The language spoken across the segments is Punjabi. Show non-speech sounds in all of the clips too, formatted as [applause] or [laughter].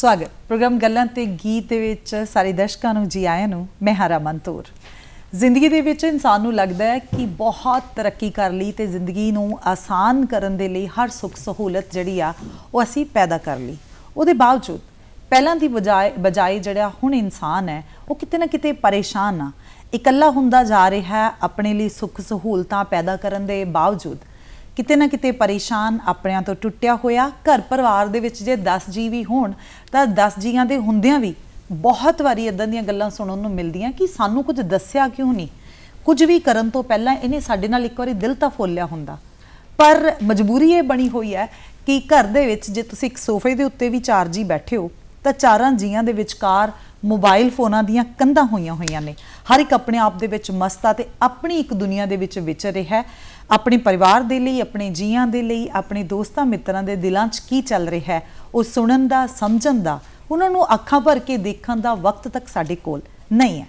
ਸਵਾਗਤ ਪ੍ਰੋਗਰਾਮ ਗੱਲਾਂ ਤੇ ਗੀਤ ਦੇ ਵਿੱਚ ਸਾਰੇ ਦਰਸ਼ਕਾਂ ਨੂੰ ਜੀ ਆਇਆਂ ਨੂੰ ਮੈਂ ਹਰਾ ਮੰਤੋਰ ਜ਼ਿੰਦਗੀ ਦੇ ਵਿੱਚ ਇਨਸਾਨ ਨੂੰ ਲੱਗਦਾ ਹੈ ਕਿ ਬਹੁਤ ਤਰੱਕੀ ਕਰ ਲਈ ਤੇ ਜ਼ਿੰਦਗੀ ਨੂੰ ਆਸਾਨ ਕਰਨ ਦੇ ਲਈ ਹਰ ਸੁੱਖ ਸਹੂਲਤ ਜਿਹੜੀ ਆ ਉਹ ਅਸੀਂ ਪੈਦਾ ਕਰ ਲਈ ਉਹਦੇ ਬਾਵਜੂਦ ਪਹਿਲਾਂ ਦੀ ਬਜਾਏ ਬਜਾਏ ਜਿਹੜਾ ਹੁਣ ਇਨਸਾਨ ਹੈ ਉਹ ਕਿਤੇ ਨਾ ਕਿਤੇ ਪਰੇਸ਼ਾਨ ਆ ਇਕੱਲਾ ਹੁੰਦਾ ਜਾ ਰਿਹਾ ਹੈ ਆਪਣੇ ਲਈ ਸੁੱਖ ਸਹੂਲਤਾਂ ਪੈਦਾ ਕਰਨ ਦੇ ਬਾਵਜੂਦ ਕਿਤੇ ਨਾ ਕਿਤੇ ਪਰੇਸ਼ਾਨ ਆਪਣਿਆਂ ਤੋਂ ਟੁੱਟਿਆ ਹੋਇਆ ਘਰ ਪਰਿਵਾਰ ਦੇ ਵਿੱਚ ਜੇ 10 ਜੀ ਵੀ ਹੋਣ ਤਾਂ 10 ਜੀਆਂ ਦੇ ਹੁੰਦਿਆਂ ਵੀ ਬਹੁਤ ਵਾਰੀ ਇਦਾਂ ਦੀਆਂ ਗੱਲਾਂ ਸੁਣਨ ਨੂੰ ਮਿਲਦੀਆਂ ਕਿ ਸਾਨੂੰ ਕੁਝ ਦੱਸਿਆ ਕਿਉਂ ਨਹੀਂ ਕੁਝ ਵੀ ਕਰਨ ਤੋਂ ਪਹਿਲਾਂ ਇਹਨੇ ਸਾਡੇ ਨਾਲ ਇੱਕ ਵਾਰੀ ਦਿਲ ਤਾਂ ਫੋਲਿਆ ਹੁੰਦਾ ਪਰ ਮਜਬੂਰੀ ਇਹ ਬਣੀ ਹੋਈ ਹੈ ਕਿ ਘਰ ਦੇ ਵਿੱਚ ਜੇ ਤੁਸੀਂ ਇੱਕ ਸੋਫੇ ਦੇ ਉੱਤੇ ਵੀ ਚਾਰ ਜੀ ਬੈਠੇ ਹੋ ਤਾਂ ਚਾਰਾਂ ਜੀਆਂ ਦੇ ਵਿਚਕਾਰ ਮੋਬਾਈਲ ਫੋਨਾਂ ਦੀਆਂ ਕੰਧਾਂ ਹੋਈਆਂ ਹੋਈਆਂ ਨੇ ਹਰ ਇੱਕ ਆਪਣੇ ਆਪ ਦੇ ਵਿੱਚ ਮਸਤਾ ਤੇ ਆਪਣੀ ਇੱਕ ਦੁਨੀਆ ਦੇ ਵਿੱਚ ਵਿਚਰ ਰਿਹਾ ਹੈ ਆਪਣੇ ਪਰਿਵਾਰ ਦੇ ਲਈ ਆਪਣੇ ਜੀਆਂ ਦੇ ਲਈ ਆਪਣੇ ਦੋਸਤਾਂ ਮਿੱਤਰਾਂ ਦੇ ਦਿਲਾਂ 'ਚ ਕੀ ਚੱਲ ਰਿਹਾ ਹੈ ਉਹ ਸੁਣਨ ਦਾ ਸਮਝਣ ਦਾ ਉਹਨਾਂ ਨੂੰ ਅੱਖਾਂ ਭਰ ਕੇ ਦੇਖਣ ਦਾ ਵਕਤ ਤੱਕ ਸਾਡੇ ਕੋਲ ਨਹੀਂ ਹੈ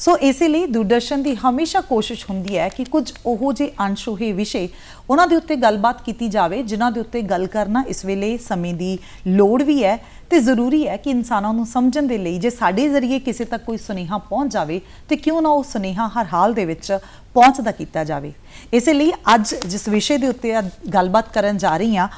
ਸੋ ਇਸੇ ਲਈ ਦੂਰਦਰਸ਼ਨ ਦੀ ਹਮੇਸ਼ਾ ਕੋਸ਼ਿਸ਼ ਹੁੰਦੀ ਹੈ ਕਿ ਕੁਝ ਉਹੋ ਜੇ ਅਣਸ਼ੂਹੇ ਵਿਸ਼ੇ ਉਹਨਾਂ ਦੇ ਉੱਤੇ ਗੱਲਬਾਤ ਕੀਤੀ ਜਾਵੇ ਜਿਨ੍ਹਾਂ ਦੇ ਉੱਤੇ ਗੱਲ ਕਰਨਾ ਇਸ ਵੇਲੇ ਸਮੇਂ ਦੀ ਲੋੜ ਵੀ ਹੈ ਤੇ ਜ਼ਰੂਰੀ ਹੈ ਕਿ ਇਨਸਾਨਾਂ ਨੂੰ ਸਮਝਣ ਦੇ ਲਈ ਜੇ ਸਾਡੇ ਜ਼ਰੀਏ ਕਿਸੇ ਤੱਕ ਕੋਈ ਸੁਨੇਹਾ ਪਹੁੰਚ ਜਾਵੇ ਤੇ ਕਿਉਂ ਨਾ ਉਹ ਸੁਨੇਹਾ ਹਰ ਹਾਲ ਦੇ ਵਿੱਚ ਪਹੁੰਚਦਾ ਕੀਤਾ ਜਾਵੇ ਇਸੇ ਲਈ ਅੱਜ ਜਿਸ ਵਿਸ਼ੇ ਦੇ ਉੱਤੇ ਗੱਲਬਾਤ ਕਰਨ ਜਾ ਰਹੀ ਹਾਂ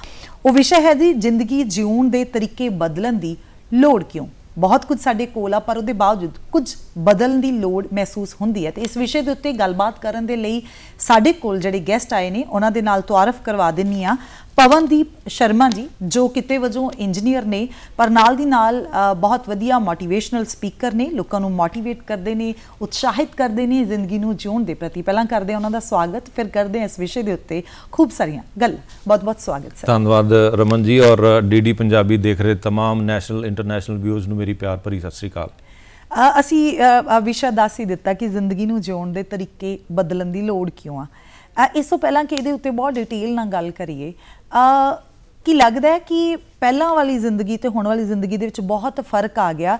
ਉਹ ਵਿਸ਼ਾ ਹੈ ਜੀ ਜ਼ਿੰਦਗੀ ਜਿਉਣ ਦੇ ਤਰੀਕੇ ਬਦਲਣ ਦੀ ਲੋੜ ਕਿਉਂ ਬਹੁਤ ਕੁਝ ਸਾਡੇ ਕੋਲ ਆ ਪਰ ਉਹਦੇ ਬਾਵਜੂਦ ਕੁਝ ਬਦਲਣ ਦੀ ਲੋੜ ਮਹਿਸੂਸ ਹੁੰਦੀ ਹੈ ਤੇ ਇਸ ਵਿਸ਼ੇ ਦੇ ਉੱਤੇ ਗੱਲਬਾਤ ਕਰਨ ਦੇ ਲਈ ਸਾਡੇ ਕੋਲ ਜਿਹੜੇ ਗੈਸਟ ਆਏ ਨੇ ਉਹਨਾਂ ਦੇ ਨਾਲ ਤਾਰਫ ਕਰਵਾ ਦਿੰਨੀ ਆ ਪਵਨਦੀਪ ਸ਼ਰਮਾ ਜੀ ਜੋ ਕਿਤੇ ਵਜੋਂ ਇੰਜੀਨੀਅਰ ਨੇ ਪਰ ਨਾਲ ਦੀ ਨਾਲ ਬਹੁਤ ਵਧੀਆ ਮੋਟੀਵੇਸ਼ਨਲ ਸਪੀਕਰ ਨੇ ਲੋਕਾਂ ਨੂੰ ਮੋਟੀਵੇਟ ਕਰਦੇ ਨੇ ਉਤਸ਼ਾਹਿਤ ਕਰਦੇ ਨੇ ਜ਼ਿੰਦਗੀ ਨੂੰ ਜਿਉਣ ਦੇ ਪ੍ਰਤੀ ਪਹਿਲਾਂ ਕਰਦੇ ਉਹਨਾਂ ਦਾ ਸਵਾਗਤ ਫਿਰ ਕਰਦੇ ਇਸ ਵਿਸ਼ੇ ਦੇ ਉੱਤੇ ਖੂਬ ਸਾਰੀਆਂ ਗੱਲ ਬਹੁਤ-ਬਹੁਤ ਸਵਾਗਤ ਸਰ ਧੰਨਵਾਦ ਰਮਨ ਜੀ ਔਰ ਡੀਡੀ ਪੰਜਾਬੀ ਦੇਖ ਰਹੇ तमाम ਨੈਸ਼ਨਲ ਇੰਟਰਨੈਸ਼ਨਲ ਵਿਊਜ਼ ਨੂੰ ਮੇਰੀ ਪਿਆਰ ਭਰੀ ਸਤਿ ਸ੍ਰੀ ਅਕਾਲ ਅਸੀਂ ਵਿਸ਼ਾ ਦੱਸ ਹੀ ਦਿੱਤਾ ਕਿ ਜ਼ਿੰਦਗੀ ਨੂੰ ਜਿਉਣ ਦੇ ਤਰੀਕੇ ਬਦਲਣ ਦੀ ਲੋੜ ਕਿਉਂ ਆ ਇਸ ਤੋਂ ਪਹਿਲਾਂ ਕਿ ਇਹਦੇ ਉੱਤੇ ਬਹੁਤ ਡਿਟੇਲ ਨਾਲ ਗੱਲ ਕਰੀਏ ਕੀ ਲੱਗਦਾ ਹੈ ਕਿ ਪਹਿਲਾਂ ਵਾਲੀ ਜ਼ਿੰਦਗੀ ਤੇ ਹੁਣ ਵਾਲੀ ਜ਼ਿੰਦਗੀ ਦੇ ਵਿੱਚ ਬਹੁਤ ਫਰਕ ਆ ਗਿਆ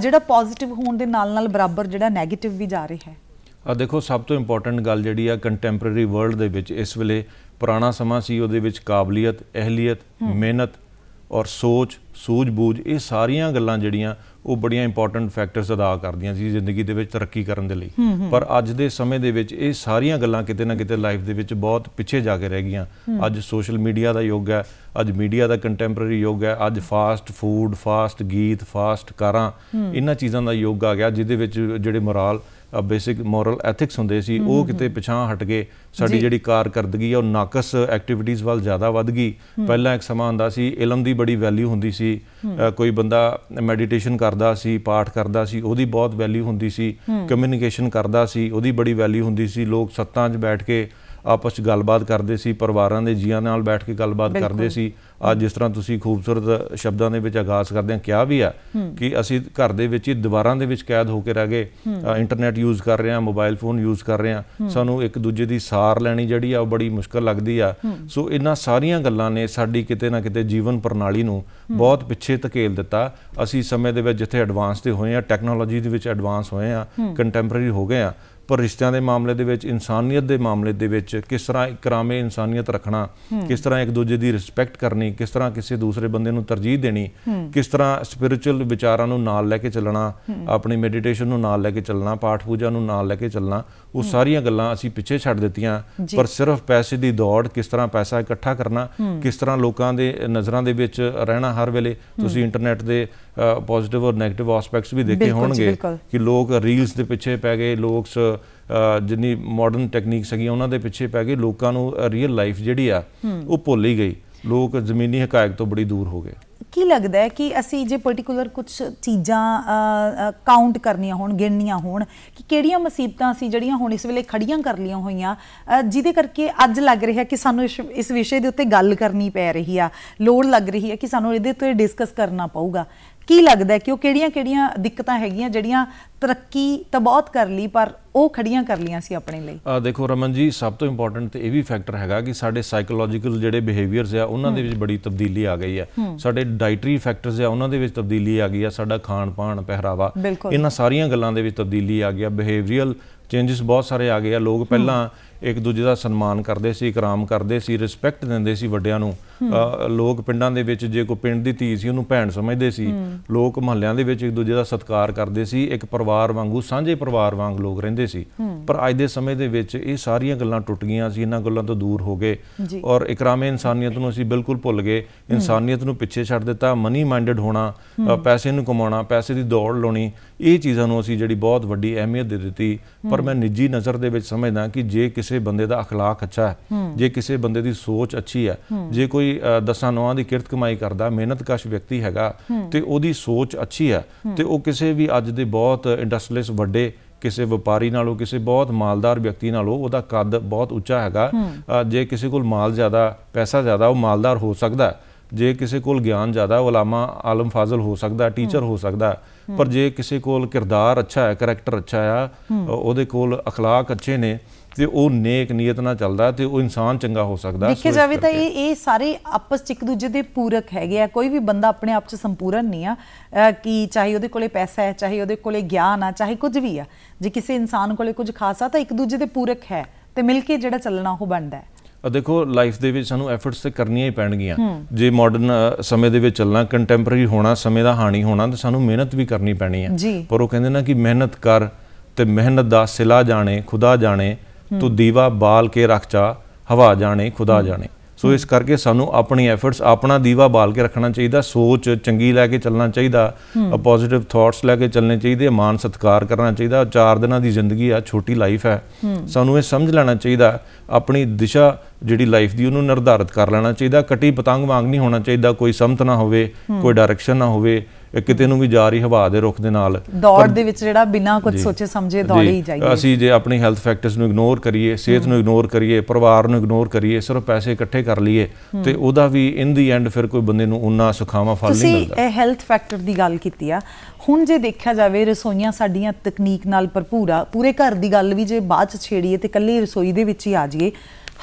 ਜਿਹੜਾ ਪੋਜ਼ਿਟਿਵ ਹੋਣ ਦੇ ਨਾਲ ਨਾਲ ਬਰਾਬਰ ਜਿਹੜਾ 네ਗੇਟਿਵ ਵੀ ਜਾ ਰਿਹਾ ਹੈ ਆ ਦੇਖੋ ਸਭ ਤੋਂ ਇੰਪੋਰਟੈਂਟ ਗੱਲ ਜਿਹੜੀ ਆ ਕੰਟੈਂਪੋਰਰੀ ਵਰਲਡ ਦੇ ਵਿੱਚ ਇਸ ਵੇਲੇ ਪੁਰਾਣਾ ਸਮਾਂ ਸੀ ਉਹਦੇ ਵਿੱਚ ਕਾਬਲੀਅਤ ਅਹਲੀਅਤ ਮਿਹਨਤ ਔਰ ਸੋਚ ਸੂਝ-ਬੂਝ ਇਹ ਸਾਰੀਆਂ ਗੱਲਾਂ ਜਿਹੜੀਆਂ ਉਹ ਬੜੀਆਂ ਇੰਪੋਰਟੈਂਟ ਫੈਕਟਰਸ ਅਦਾ ਕਰਦੀਆਂ ਸੀ ਜ਼ਿੰਦਗੀ ਦੇ ਵਿੱਚ ਤਰੱਕੀ ਕਰਨ ਦੇ ਲਈ ਪਰ ਅੱਜ ਦੇ ਸਮੇਂ ਦੇ ਵਿੱਚ ਇਹ ਸਾਰੀਆਂ ਗੱਲਾਂ ਕਿਤੇ ਨਾ ਕਿਤੇ ਲਾਈਫ ਦੇ ਵਿੱਚ ਬਹੁਤ ਪਿੱਛੇ ਜਾ ਕੇ ਰਹਿ ਗਈਆਂ ਅੱਜ ਸੋਸ਼ਲ ਮੀਡੀਆ ਦਾ ਯੁੱਗ ਹੈ ਅੱਜ ਮੀਡੀਆ ਦਾ ਕੰਟੈਂਪਰੇਰੀ ਯੁੱਗ ਹੈ ਅੱਜ ਫਾਸਟ ਫੂਡ ਫਾਸਟ ਗੀਤ ਫਾਸਟ ਕਾਰਾਂ ਇਹਨਾਂ ਚੀਜ਼ਾਂ ਦਾ ਯੁੱਗ ਆ ਗਿਆ ਜਿਹਦੇ ਵਿੱਚ ਜਿਹੜੇ ਮੋਰਲ ਬੇਸਿਕ ਮੋਰਲ ਐਥਿਕਸ ਹੁੰਦੇ ਸੀ ਉਹ ਕਿਤੇ ਪਿਛਾਂ ਹਟ ਗਏ ਸਾਡੀ ਜਿਹੜੀ ਕਾਰਕਰਦਗੀ ਆ ਉਹ ਨਾਕਸ ਐਕਟੀਵਿਟੀਜ਼ ਵੱਲ ਜ਼ਿਆਦਾ ਵੱਧ ਗਈ ਪਹਿਲਾਂ ਇੱਕ ਸਮਾਂ ਹੁੰਦਾ ਸੀ ਇਲਮ ਦੀ ਬੜੀ ਵੈਲਿਊ ਹੁੰਦੀ ਸੀ ਕੋਈ ਬੰਦਾ ਮੈਡੀਟੇਸ਼ਨ ਕਰਦਾ ਸੀ ਪਾਠ ਕਰਦਾ ਸੀ ਉਹਦੀ ਬਹੁਤ ਵੈਲਿਊ ਹੁੰਦੀ ਸੀ ਕਮਿਊਨੀਕੇਸ਼ਨ ਕਰਦਾ ਸੀ ਉਹਦੀ ਬੜੀ ਵੈਲਿਊ ਹੁੰਦੀ ਸੀ ਲੋਕ ਸੱਤਾਂ 'ਚ ਬੈਠ ਕੇ ਆਪਸ ਵਿੱਚ ਗੱਲਬਾਤ ਕਰਦੇ ਸੀ ਪਰਿਵਾਰਾਂ ਦੇ ਜੀਆਂ ਨਾਲ ਬੈਠ ਕੇ ਗੱਲਬਾਤ ਕਰਦੇ ਸੀ ਅੱਜ ਜਿਸ ਤਰ੍ਹਾਂ ਤੁਸੀਂ ਖੂਬਸੂਰਤ ਸ਼ਬਦਾਂ ਦੇ ਵਿੱਚ ਆਗਾਜ਼ ਕਰਦੇ ਆ ਕਿਹਾ ਵੀ ਆ ਕਿ ਅਸੀਂ ਘਰ ਦੇ ਵਿੱਚ ਹੀ ਦੀਵਾਰਾਂ ਦੇ ਵਿੱਚ ਕੈਦ ਹੋ ਕੇ ਰਹਿ ਗਏ ਇੰਟਰਨੈਟ ਯੂਜ਼ ਕਰ ਰਹੇ ਆ ਮੋਬਾਈਲ ਫੋਨ ਯੂਜ਼ ਕਰ ਰਹੇ ਆ ਸਾਨੂੰ ਇੱਕ ਦੂਜੇ ਦੀ ਸਾਰ ਲੈਣੀ ਜਿਹੜੀ ਆ ਉਹ ਬੜੀ ਮੁਸ਼ਕਲ ਲੱਗਦੀ ਆ ਸੋ ਇਹਨਾਂ ਸਾਰੀਆਂ ਗੱਲਾਂ ਨੇ ਸਾਡੀ ਕਿਤੇ ਨਾ ਕਿਤੇ ਜੀਵਨ ਪ੍ਰਣਾਲੀ ਨੂੰ ਬਹੁਤ ਪਿੱਛੇ ਧਕੇਲ ਦਿੱਤਾ ਅਸੀਂ ਸਮੇਂ ਦੇ ਵਿੱਚ ਜਿੱਥੇ ਐਡਵਾਂਸ ਤੇ ਹੋਏ ਆ ਟੈਕਨੋਲੋਜੀ ਦੇ ਵਿੱਚ ਐਡਵਾਂਸ ਹੋਏ ਆ ਕੰਟੈਂਪਰੇਰੀ ਹੋ ਗਏ ਆ ਪਰ ਰਿਸ਼ਤਿਆਂ ਦੇ ਮਾਮਲੇ ਦੇ ਵਿੱਚ ਇਨਸਾਨੀਅਤ ਦੇ ਮਾਮਲੇ ਦੇ ਵਿੱਚ ਕਿਸ ਤਰ੍ਹਾਂ ਇਕਰਾਮੇ ਇਨਸਾਨੀਅਤ ਰੱਖਣਾ ਕਿਸ ਤਰ੍ਹਾਂ ਇੱਕ ਦੂਜੇ ਦੀ ਰਿਸਪੈਕਟ ਕਰਨੀ ਕਿਸ ਤਰ੍ਹਾਂ ਕਿਸੇ ਦੂਸਰੇ ਬੰਦੇ ਨੂੰ ਤਰਜੀਹ ਦੇਣੀ ਕਿਸ ਤਰ੍ਹਾਂ ਸਪਿਰਚੁਅਲ ਵਿਚਾਰਾਂ ਨੂੰ ਨਾਲ ਲੈ ਕੇ ਚੱਲਣਾ ਆਪਣੀ ਮੈਡੀਟੇਸ਼ਨ ਨੂੰ ਨਾਲ ਲੈ ਕੇ ਚੱਲਣਾ ਪਾਠ ਪੂਜਾ ਨੂੰ ਨਾਲ ਲੈ ਕੇ ਚੱਲਣਾ ਉਹ ਸਾਰੀਆਂ ਗੱਲਾਂ ਅਸੀਂ ਪਿੱਛੇ ਛੱਡ ਦਿੱਤੀਆਂ ਪਰ ਸਿਰਫ ਪੈਸੇ ਦੀ ਦੌੜ ਕਿਸ ਤਰ੍ਹਾਂ ਪੈਸਾ ਇਕੱਠਾ ਕਰਨਾ ਕਿਸ ਤਰ੍ਹਾਂ ਲੋਕਾਂ ਦੇ ਨਜ਼ਰਾਂ ਦੇ ਵਿੱਚ ਰਹਿਣਾ ਹਰ ਵੇਲੇ ਤੁਸੀਂ ਇੰਟਰਨੈਟ ਦੇ ਪੋਜ਼ਿਟਿਵ ਔਰ ਨੈਗੇਟਿਵ ਐਸਪੈਕਟਸ ਵੀ ਦੇਖੇ ਹੋਣਗੇ ਕਿ ਲੋਕ ਰੀਲਸ ਦੇ ਪਿੱਛੇ ਪੈ ਗਏ ਲੋਕਸ ਜਿੰਨੀ ਮਾਡਰਨ ਟੈਕਨੀਕਸ ਹੈਗੀਆਂ ਉਹਨਾਂ ਦੇ ਪਿੱਛੇ ਪੈ ਗਏ ਲੋਕਾਂ ਨੂੰ ਰੀਅਲ ਲਾਈਫ ਜਿਹੜੀ ਆ ਉਹ ਭੁੱਲ ਹੀ ਗਈ ਲੋਕ ਜ਼ਮੀਨੀ ਹਕਾਇਕ ਤੋਂ ਬੜੀ ਦੂਰ ਹੋ ਗਏ ਕੀ ਲੱਗਦਾ ਹੈ ਕਿ ਅਸੀਂ ਜੇ ਪਾਰਟਿਕੂਲਰ ਕੁਝ ਚੀਜ਼ਾਂ ਕਾਊਂਟ ਕਰਨੀਆਂ ਹੋਣ ਗਿਣਨੀਆਂ ਹੋਣ ਕਿ ਕਿਹੜੀਆਂ ਮੁਸੀਬਤਾਂ ਅਸੀਂ ਜਿਹੜੀਆਂ ਹੁਣ ਇਸ ਵੇਲੇ ਖੜੀਆਂ ਕਰ ਲੀਆਂ ਹੋਈਆਂ ਜਿਹਦੇ ਕਰਕੇ ਅੱਜ ਲੱਗ ਰਿਹਾ ਕਿ ਸਾਨੂੰ ਇਸ ਵਿਸ਼ੇ ਦੇ ਉੱਤੇ ਗੱਲ ਕਰਨੀ ਪੈ ਰਹੀ ਆ ਲੋੜ ਲੱਗ ਰਹੀ ਹੈ ਕਿ ਸਾਨੂੰ ਇਹਦੇ ਉੱਤੇ ਡਿਸਕਸ ਕਰਨਾ ਪਊਗਾ ਕੀ ਲੱਗਦਾ ਕਿ ਉਹ ਕਿਹੜੀਆਂ-ਕਿਹੜੀਆਂ ਦਿੱਕਤਾਂ ਹੈਗੀਆਂ ਜਿਹੜੀਆਂ ਤਰੱਕੀ ਤਾਂ ਬਹੁਤ ਕਰ ਲਈ ਪਰ ਉਹ ਖੜੀਆਂ ਕਰ ਲੀਆਂ ਸੀ ਆਪਣੇ ਲਈ ਆ ਦੇਖੋ ਰਮਨ ਜੀ ਸਭ ਤੋਂ ਇੰਪੋਰਟੈਂਟ ਤੇ ਇਹ ਵੀ ਫੈਕਟਰ ਹੈਗਾ ਕਿ ਸਾਡੇ ਸਾਈਕੋਲੋਜੀਕਲ ਜਿਹੜੇ ਬਿਹੇਵੀਅਰਸ ਆ ਉਹਨਾਂ ਦੇ ਵਿੱਚ ਬੜੀ ਤਬਦੀਲੀ ਆ ਗਈ ਹੈ ਸਾਡੇ ਡਾਈਟਰੀ ਫੈਕਟਰਸ ਆ ਉਹਨਾਂ ਦੇ ਵਿੱਚ ਤਬਦੀਲੀ ਆ ਗਈ ਆ ਸਾਡਾ ਖਾਣ-ਪਾਣ ਪਹਿਰਾਵਾ ਇਹਨਾਂ ਸਾਰੀਆਂ ਗੱਲਾਂ ਦੇ ਵਿੱਚ ਤਬਦੀਲੀ ਆ ਗਈ ਆ ਬਿਹੇਵੀਅਰਲ ਚੇਂजेस ਬਹੁਤ ਸਾਰੇ ਆ ਗਏ ਆ ਲੋਕ ਪਹਿਲਾਂ ਇੱਕ ਦੂਜੇ ਦਾ ਸਨਮਾਨ ਕਰਦੇ ਸੀ ਇਕਰਾਮ ਕਰਦੇ ਸੀ ਰਿਸਪੈਕਟ ਦਿੰਦੇ ਸੀ ਵੱਡਿਆਂ ਨੂੰ ਲੋਕ ਪਿੰਡਾਂ ਦੇ ਵਿੱਚ ਜੇ ਕੋਈ ਪਿੰਡ ਦੀ ਧੀ ਸੀ ਉਹਨੂੰ ਭੈਣ ਸਮਝਦੇ ਸੀ ਲੋਕ ਮਹੱਲਿਆਂ ਦੇ ਵਿੱਚ ਇੱਕ ਦੂਜੇ ਦਾ ਸਤਿਕਾਰ ਕਰਦੇ ਸੀ ਇੱਕ ਪਰਿਵਾਰ ਵਾਂਗੂ ਸਾਂਝੇ ਪਰਿਵਾਰ ਵਾਂਗ ਲੋਕ ਰਹਿੰਦੇ ਸੀ ਪਰ ਅੱਜ ਦੇ ਸਮੇਂ ਦੇ ਵਿੱਚ ਇਹ ਸਾਰੀਆਂ ਗੱਲਾਂ ਟੁੱਟ ਗਈਆਂ ਸੀ ਇਹਨਾਂ ਗੱਲਾਂ ਤੋਂ ਦੂਰ ਹੋ ਗਏ ਔਰ ਇਕਰਾਮੇ ਇਨਸਾਨੀਅਤ ਨੂੰ ਅਸੀਂ ਬਿਲਕੁਲ ਭੁੱਲ ਗਏ ਇਨਸਾਨੀਅਤ ਨੂੰ ਪਿੱਛੇ ਛੱਡ ਦਿੱਤਾ ਮਨੀ ਮਾਈਂਡਡ ਹੋਣਾ ਪੈਸੇ ਨੂੰ ਕਮਾਉਣਾ ਪੈਸੇ ਦੀ ਦੌੜ ਲਾਉਣੀ ਇਹ ਚੀਜ਼ਾਂ ਨੂੰ ਅਸੀਂ ਜਿਹੜੀ ਬਹੁਤ ਵੱਡੀ ਅਹਿਮੀਅਤ ਦੇ ਦਿੱਤੀ ਪਰ ਮੈਂ ਨਿੱਜੀ ਨਜ਼ਰ ਦੇ ਵਿੱਚ ਸਮਝਦਾ ਕਿ ਜੇ ਕਿਸੇ ਬੰਦੇ ਦਾ اخلاق ਅੱਛਾ ਹੈ ਜੇ ਕਿਸੇ ਬੰਦੇ ਦੀ ਸੋਚ ਅੱਛੀ ਹੈ ਜੇ ਕੋਈ ਦਸਾਂ ਨੌਆਂ ਦੀ ਕਿਰਤ ਕਮਾਈ ਕਰਦਾ ਮਿਹਨਤਕਸ਼ ਵਿਅਕਤੀ ਹੈਗਾ ਤੇ ਉਹਦੀ ਸੋਚ ਅੱਛੀ ਹੈ ਤੇ ਉਹ ਕਿਸੇ ਵੀ ਅੱਜ ਦੇ ਬਹੁਤ ਇੰਡਸਟਰੀਅਲਿਸਟ ਵੱਡੇ ਕਿਸੇ ਵਪਾਰੀ ਨਾਲੋਂ ਕਿਸੇ ਬਹੁਤ ਮਾਲਦਾਰ ਵਿਅਕਤੀ ਨਾਲੋਂ ਉਹਦਾ ਕੱਦ ਬਹੁਤ ਉੱਚਾ ਹੈਗਾ ਜੇ ਕਿਸੇ ਕੋਲ ਮਾਲ ਜ਼ਿਆਦਾ ਪੈਸਾ ਜ਼ਿਆਦਾ ਉਹ ਮਾਲਦਾਰ ਹੋ ਸਕਦਾ ਜੇ ਕਿਸੇ ਕੋਲ ਗਿਆਨ ਜ਼ਿਆਦਾ ਉਲਾਮਾ ਆਲਮ ਫਾਜ਼ਲ ਹੋ ਸਕਦਾ ਟੀਚਰ ਹੋ ਸਕਦਾ ਪਰ ਜੇ ਕਿਸੇ ਕੋਲ ਕਿਰਦਾਰ ਅੱਛਾ ਹੈ ਕੈਰੈਕਟਰ ਅੱਛਾ ਆ ਉਹਦੇ ਕੋਲ اخلاق ਅੱਛੇ ਨੇ ਤੇ ਉਹ ਨੇਕ ਨੀਅਤ ਨਾਲ ਚੱਲਦਾ ਤੇ ਉਹ ਇਨਸਾਨ ਚੰਗਾ ਹੋ ਸਕਦਾ ਦੇਖਿਆ ਜਾਵੇ ਤਾਂ ਇਹ ਇਹ ਸਾਰੇ ਆਪਸ ਚ ਇੱਕ ਦੂਜੇ ਦੇ ਪੂਰਕ ਹੈਗੇ ਆ ਕੋਈ ਵੀ ਬੰਦਾ ਆਪਣੇ ਆਪ ਚ ਸੰਪੂਰਨ ਨਹੀਂ ਆ ਕਿ ਚਾਹੇ ਉਹਦੇ ਕੋਲੇ ਪੈਸਾ ਹੈ ਚਾਹੇ ਉਹਦੇ ਕੋਲੇ ਗਿਆਨ ਆ ਚਾਹੇ ਕੁਝ ਵੀ ਆ ਜੇ ਕਿਸੇ ਇਨਸਾਨ ਕੋਲੇ ਕੁਝ ਖਾਸ ਆ ਤਾਂ ਇੱਕ ਦੂਜੇ ਦੇ ਪੂਰਕ ਹੈ ਤੇ ਮਿਲ ਕੇ ਜਿਹੜਾ ਚੱਲਣਾ ਉਹ ਬਣਦਾ ਹੈ ਦੇਖੋ ਲਾਈਫ ਦੇ ਵਿੱਚ ਸਾਨੂੰ ਐਫਰਟਸ ਤੇ ਕਰਨੀਆਂ ਹੀ ਪੈਣਗੀਆਂ ਜੇ ਮਾਡਰਨ ਸਮੇਂ ਦੇ ਵਿੱਚ ਚੱਲਣਾ ਕੰਟੈਂਪਰੇਰੀ ਹੋਣਾ ਸਮੇਂ ਦਾ ਹਾਣੀ ਹੋਣਾ ਤਾਂ ਸਾਨੂੰ ਮਿਹਨਤ ਵੀ ਕਰਨੀ ਪੈਣੀ ਹੈ ਪਰ ਉਹ ਕਹਿੰਦੇ ਨਾ ਕਿ ਮਿਹਨਤ ਕਰ ਤੇ ਮਿਹਨਤ ਦਾ ਸਿਲਾ ਜਾਣੇ ਖੁਦਾ ਜਾਣੇ ਤੂੰ ਦੀਵਾ ਬਾਲ ਕੇ ਰੱਖ ਚਾ ਹਵਾ ਜਾਣੇ ਖੁਦਾ ਜਾਣੇ ਸੋ ਇਸ ਕਰਕੇ ਸਾਨੂੰ ਆਪਣੀ ਐਫਰਟਸ ਆਪਣਾ ਦੀਵਾ ਬਾਲ ਕੇ ਰੱਖਣਾ ਚਾਹੀਦਾ ਸੋਚ ਚੰਗੀ ਲੈ ਕੇ ਚੱਲਣਾ ਚਾਹੀਦਾ ਪੋਜ਼ਿਟਿਵ ਥਾਟਸ ਲੈ ਕੇ ਚੱਲਣੇ ਚਾਹੀਦੇ ਮਾਨ ਸਤਕਾਰ ਕਰਨਾ ਚਾਹੀਦਾ ਚਾਰ ਦਿਨਾਂ ਦੀ ਜ਼ਿੰਦਗੀ ਆ ਛੋਟੀ ਲਾਈਫ ਹੈ ਸਾਨੂੰ ਇਹ ਸਮਝ ਲੈਣਾ ਚਾਹੀਦਾ ਆਪਣੀ ਦਿਸ਼ਾ ਜਿਹੜੀ ਲਾਈਫ ਦੀ ਉਹਨੂੰ ਨਿਰਧਾਰਿਤ ਕਰ ਲੈਣਾ ਚਾਹੀਦਾ ਕਟੀ ਪਤੰਗ ਵਾਂਗ ਨਹੀਂ ਹੋਣਾ ਚਾਹੀਦਾ ਕੋਈ ਸਮਤ ਨਾ ਹੋਵੇ ਕੋਈ ਡਾਇਰੈਕਸ਼ਨ ਨਾ ਹੋਵੇ ਇਹ ਕਿਤੇ ਨੂੰ ਵੀ ਜਾ ਰਹੀ ਹਵਾ ਦੇ ਰੁਖ ਦੇ ਨਾਲ ਦੌੜ ਦੇ ਵਿੱਚ ਜਿਹੜਾ ਬਿਨਾ ਕੁਝ ਸੋਚੇ ਸਮਝੇ ਹੀ ਜਾਈਏ ਅਸੀਂ ਜੇ ਆਪਣੀ ਹੈਲਥ ਫੈਕਟਰਸ ਨੂੰ ਇਗਨੋਰ ਕਰੀਏ ਸਿਹਤ ਨੂੰ ਇਗਨੋਰ ਕਰੀਏ ਪਰਿਵਾਰ ਨੂੰ ਇਗਨੋਰ ਕਰੀਏ ਸਿਰਫ ਪੈਸੇ ਇਕੱਠੇ ਕਰ ਲਈਏ ਤੇ ਉਹਦਾ ਵੀ ਇਨ ਦੀ ਐਂਡ ਫਿਰ ਕੋਈ ਬੰਦੇ ਨੂੰ ਉਨਾ ਸੁਖਾਵਾ ਫਲ ਨਹੀਂ ਮਿਲਦਾ ਤੁਸੀਂ ਇਹ ਹੈਲਥ ਫੈਕਟਰ ਦੀ ਗੱਲ ਕੀਤੀ ਆ ਹੁਣ ਜੇ ਦੇਖਿਆ ਜਾਵੇ ਰਸੋਈਆਂ ਸਾਡੀਆਂ ਤਕਨੀਕ ਨਾਲ ਭਰਪੂਰ ਆ ਪੂਰੇ ਘਰ ਦੀ ਗੱਲ ਵੀ ਜੇ ਬਾਅਦ ਚ ਛੇੜੀਏ ਤੇ ਕੱਲੀ ਰਸੋਈ ਦੇ ਵਿੱਚ ਹੀ ਆ ਜਾਈਏ